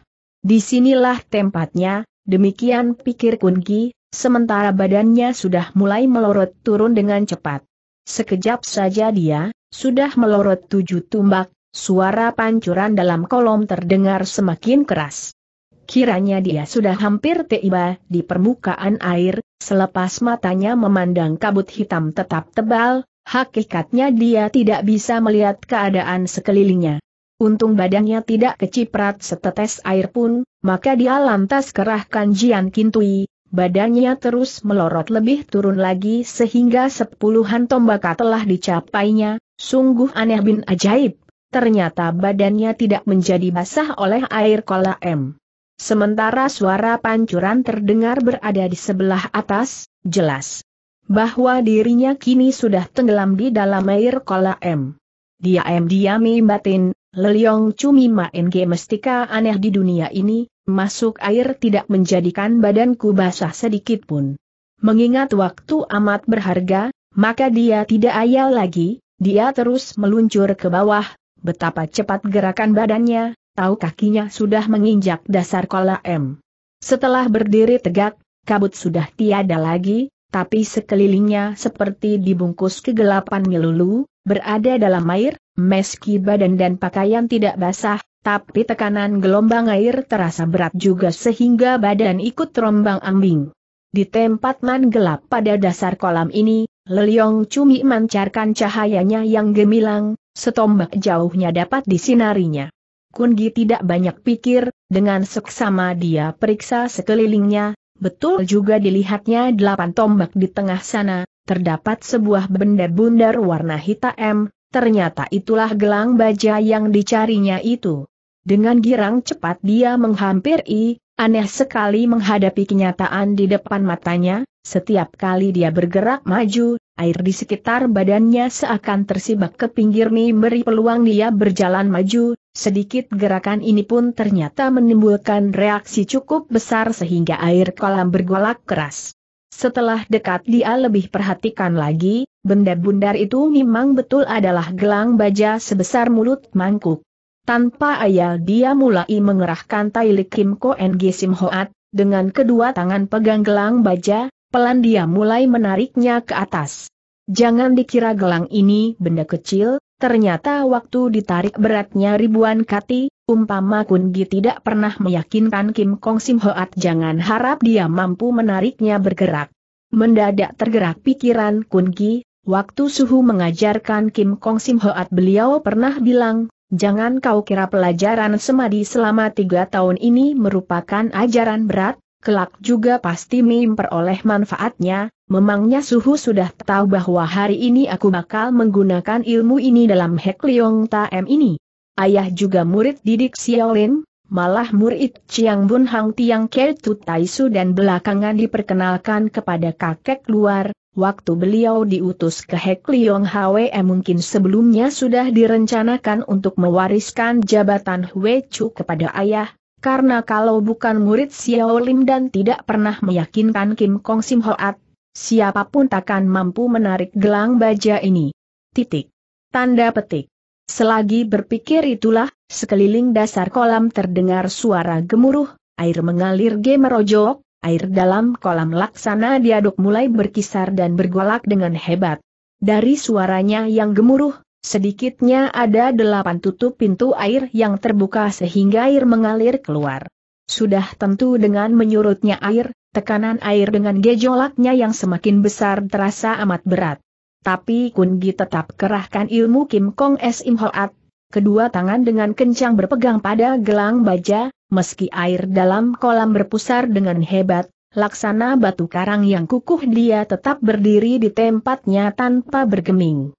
Disinilah tempatnya, demikian pikir Kunki, sementara badannya sudah mulai melorot turun dengan cepat. Sekejap saja dia, sudah melorot tujuh tumbak, suara pancuran dalam kolom terdengar semakin keras. Kiranya dia sudah hampir tiba di permukaan air, selepas matanya memandang kabut hitam tetap tebal, Hakikatnya dia tidak bisa melihat keadaan sekelilingnya. Untung badannya tidak keciprat setetes air pun, maka dia lantas kerahkan Jian Kintui, badannya terus melorot lebih turun lagi sehingga sepuluhan tombak telah dicapainya, sungguh aneh bin ajaib. Ternyata badannya tidak menjadi basah oleh air kolam. Sementara suara pancuran terdengar berada di sebelah atas, jelas, bahwa dirinya kini sudah tenggelam di dalam air kolam. Diam-diam batin, Leliong cumi main ge mestika aneh di dunia ini, masuk air tidak menjadikan badanku basah sedikit pun. Mengingat waktu amat berharga, maka dia tidak ayal lagi, dia terus meluncur ke bawah, betapa cepat gerakan badannya, tahu kakinya sudah menginjak dasar kolam. Setelah berdiri tegak, kabut sudah tiada lagi, tapi sekelilingnya seperti dibungkus kegelapan melulu, berada dalam air, meski badan dan pakaian tidak basah, tapi tekanan gelombang air terasa berat juga sehingga badan ikut terombang ambing. Di tempat nan gelap pada dasar kolam ini, Leliong Cumi mancarkan cahayanya yang gemilang, setombak jauhnya dapat disinarinya. Kungi tidak banyak pikir, dengan seksama dia periksa sekelilingnya, Betul juga dilihatnya delapan tombak di tengah sana, terdapat sebuah benda bundar warna hitam, ternyata itulah gelang baja yang dicarinya itu. Dengan girang cepat dia menghampiri, aneh sekali menghadapi kenyataan di depan matanya, setiap kali dia bergerak maju, air di sekitar badannya seakan tersibak ke pinggir memberi peluang dia berjalan maju, Sedikit gerakan ini pun ternyata menimbulkan reaksi cukup besar sehingga air kolam bergolak keras. Setelah dekat dia lebih perhatikan lagi, benda bundar itu memang betul adalah gelang baja sebesar mulut mangkuk. Tanpa ayal dia mulai mengerahkan Tailik Kim Ko NG Sim Hoat, dengan kedua tangan pegang gelang baja, pelan dia mulai menariknya ke atas. Jangan dikira gelang ini benda kecil, Ternyata waktu ditarik beratnya ribuan kati, umpama Kun Gi tidak pernah meyakinkan Kim Kong Sim Hoat jangan harap dia mampu menariknya bergerak. Mendadak tergerak pikiran Kun Gi, waktu Suhu mengajarkan Kim Kong Sim Hoat beliau pernah bilang, jangan kau kira pelajaran semadi selama tiga tahun ini merupakan ajaran berat, kelak juga pasti memperoleh manfaatnya, memangnya suhu sudah tahu bahwa hari ini aku bakal menggunakan ilmu ini dalam Hek Leong M ini. Ayah juga murid didik Xiaolin, malah murid Chiang Bun Hang Tiang Tai Taisu dan belakangan diperkenalkan kepada kakek luar, waktu beliau diutus ke Hek Leong Hwe eh, mungkin sebelumnya sudah direncanakan untuk mewariskan jabatan Hwe Chu kepada ayah, karena kalau bukan murid Xiao Lim dan tidak pernah meyakinkan Kim Kong Sim Hoat, siapapun takkan mampu menarik gelang baja ini. Titik. Tanda petik. Selagi berpikir itulah, sekeliling dasar kolam terdengar suara gemuruh, air mengalir gemerojok, air dalam kolam laksana diaduk mulai berkisar dan bergolak dengan hebat. Dari suaranya yang gemuruh, Sedikitnya ada delapan tutup pintu air yang terbuka sehingga air mengalir keluar. Sudah tentu dengan menyurutnya air, tekanan air dengan gejolaknya yang semakin besar terasa amat berat. Tapi Kun Gi tetap kerahkan ilmu Kim Kong S Im Hoat, kedua tangan dengan kencang berpegang pada gelang baja, meski air dalam kolam berpusar dengan hebat, laksana batu karang yang kukuh dia tetap berdiri di tempatnya tanpa bergeming.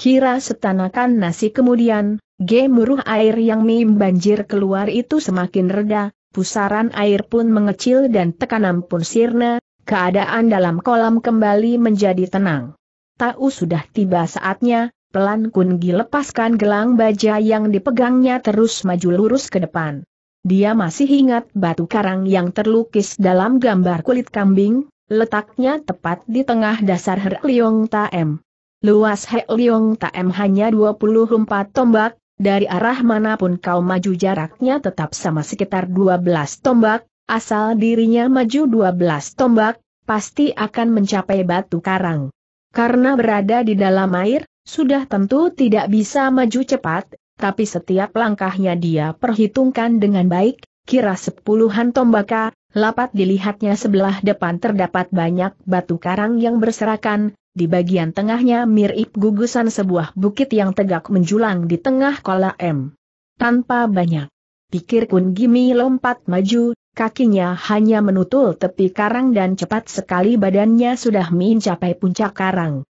Kira setanakan nasi kemudian, gemuruh air yang mim banjir keluar itu semakin reda, pusaran air pun mengecil dan tekanan pun sirna, keadaan dalam kolam kembali menjadi tenang. Tahu sudah tiba saatnya, pelan Kungi lepaskan gelang baja yang dipegangnya terus maju lurus ke depan. Dia masih ingat batu karang yang terlukis dalam gambar kulit kambing, letaknya tepat di tengah dasar Herliong Taem. Luas He Leong TM hanya 24 tombak, dari arah manapun kau maju jaraknya tetap sama sekitar 12 tombak, asal dirinya maju 12 tombak, pasti akan mencapai batu karang. Karena berada di dalam air, sudah tentu tidak bisa maju cepat, tapi setiap langkahnya dia perhitungkan dengan baik, kira sepuluhan tombaka, lapat dilihatnya sebelah depan terdapat banyak batu karang yang berserakan, di bagian tengahnya mirip gugusan sebuah bukit yang tegak menjulang di tengah kolam. Tanpa banyak pikir Kun Gimi lompat maju, kakinya hanya menutul tepi karang dan cepat sekali badannya sudah mencapai puncak karang.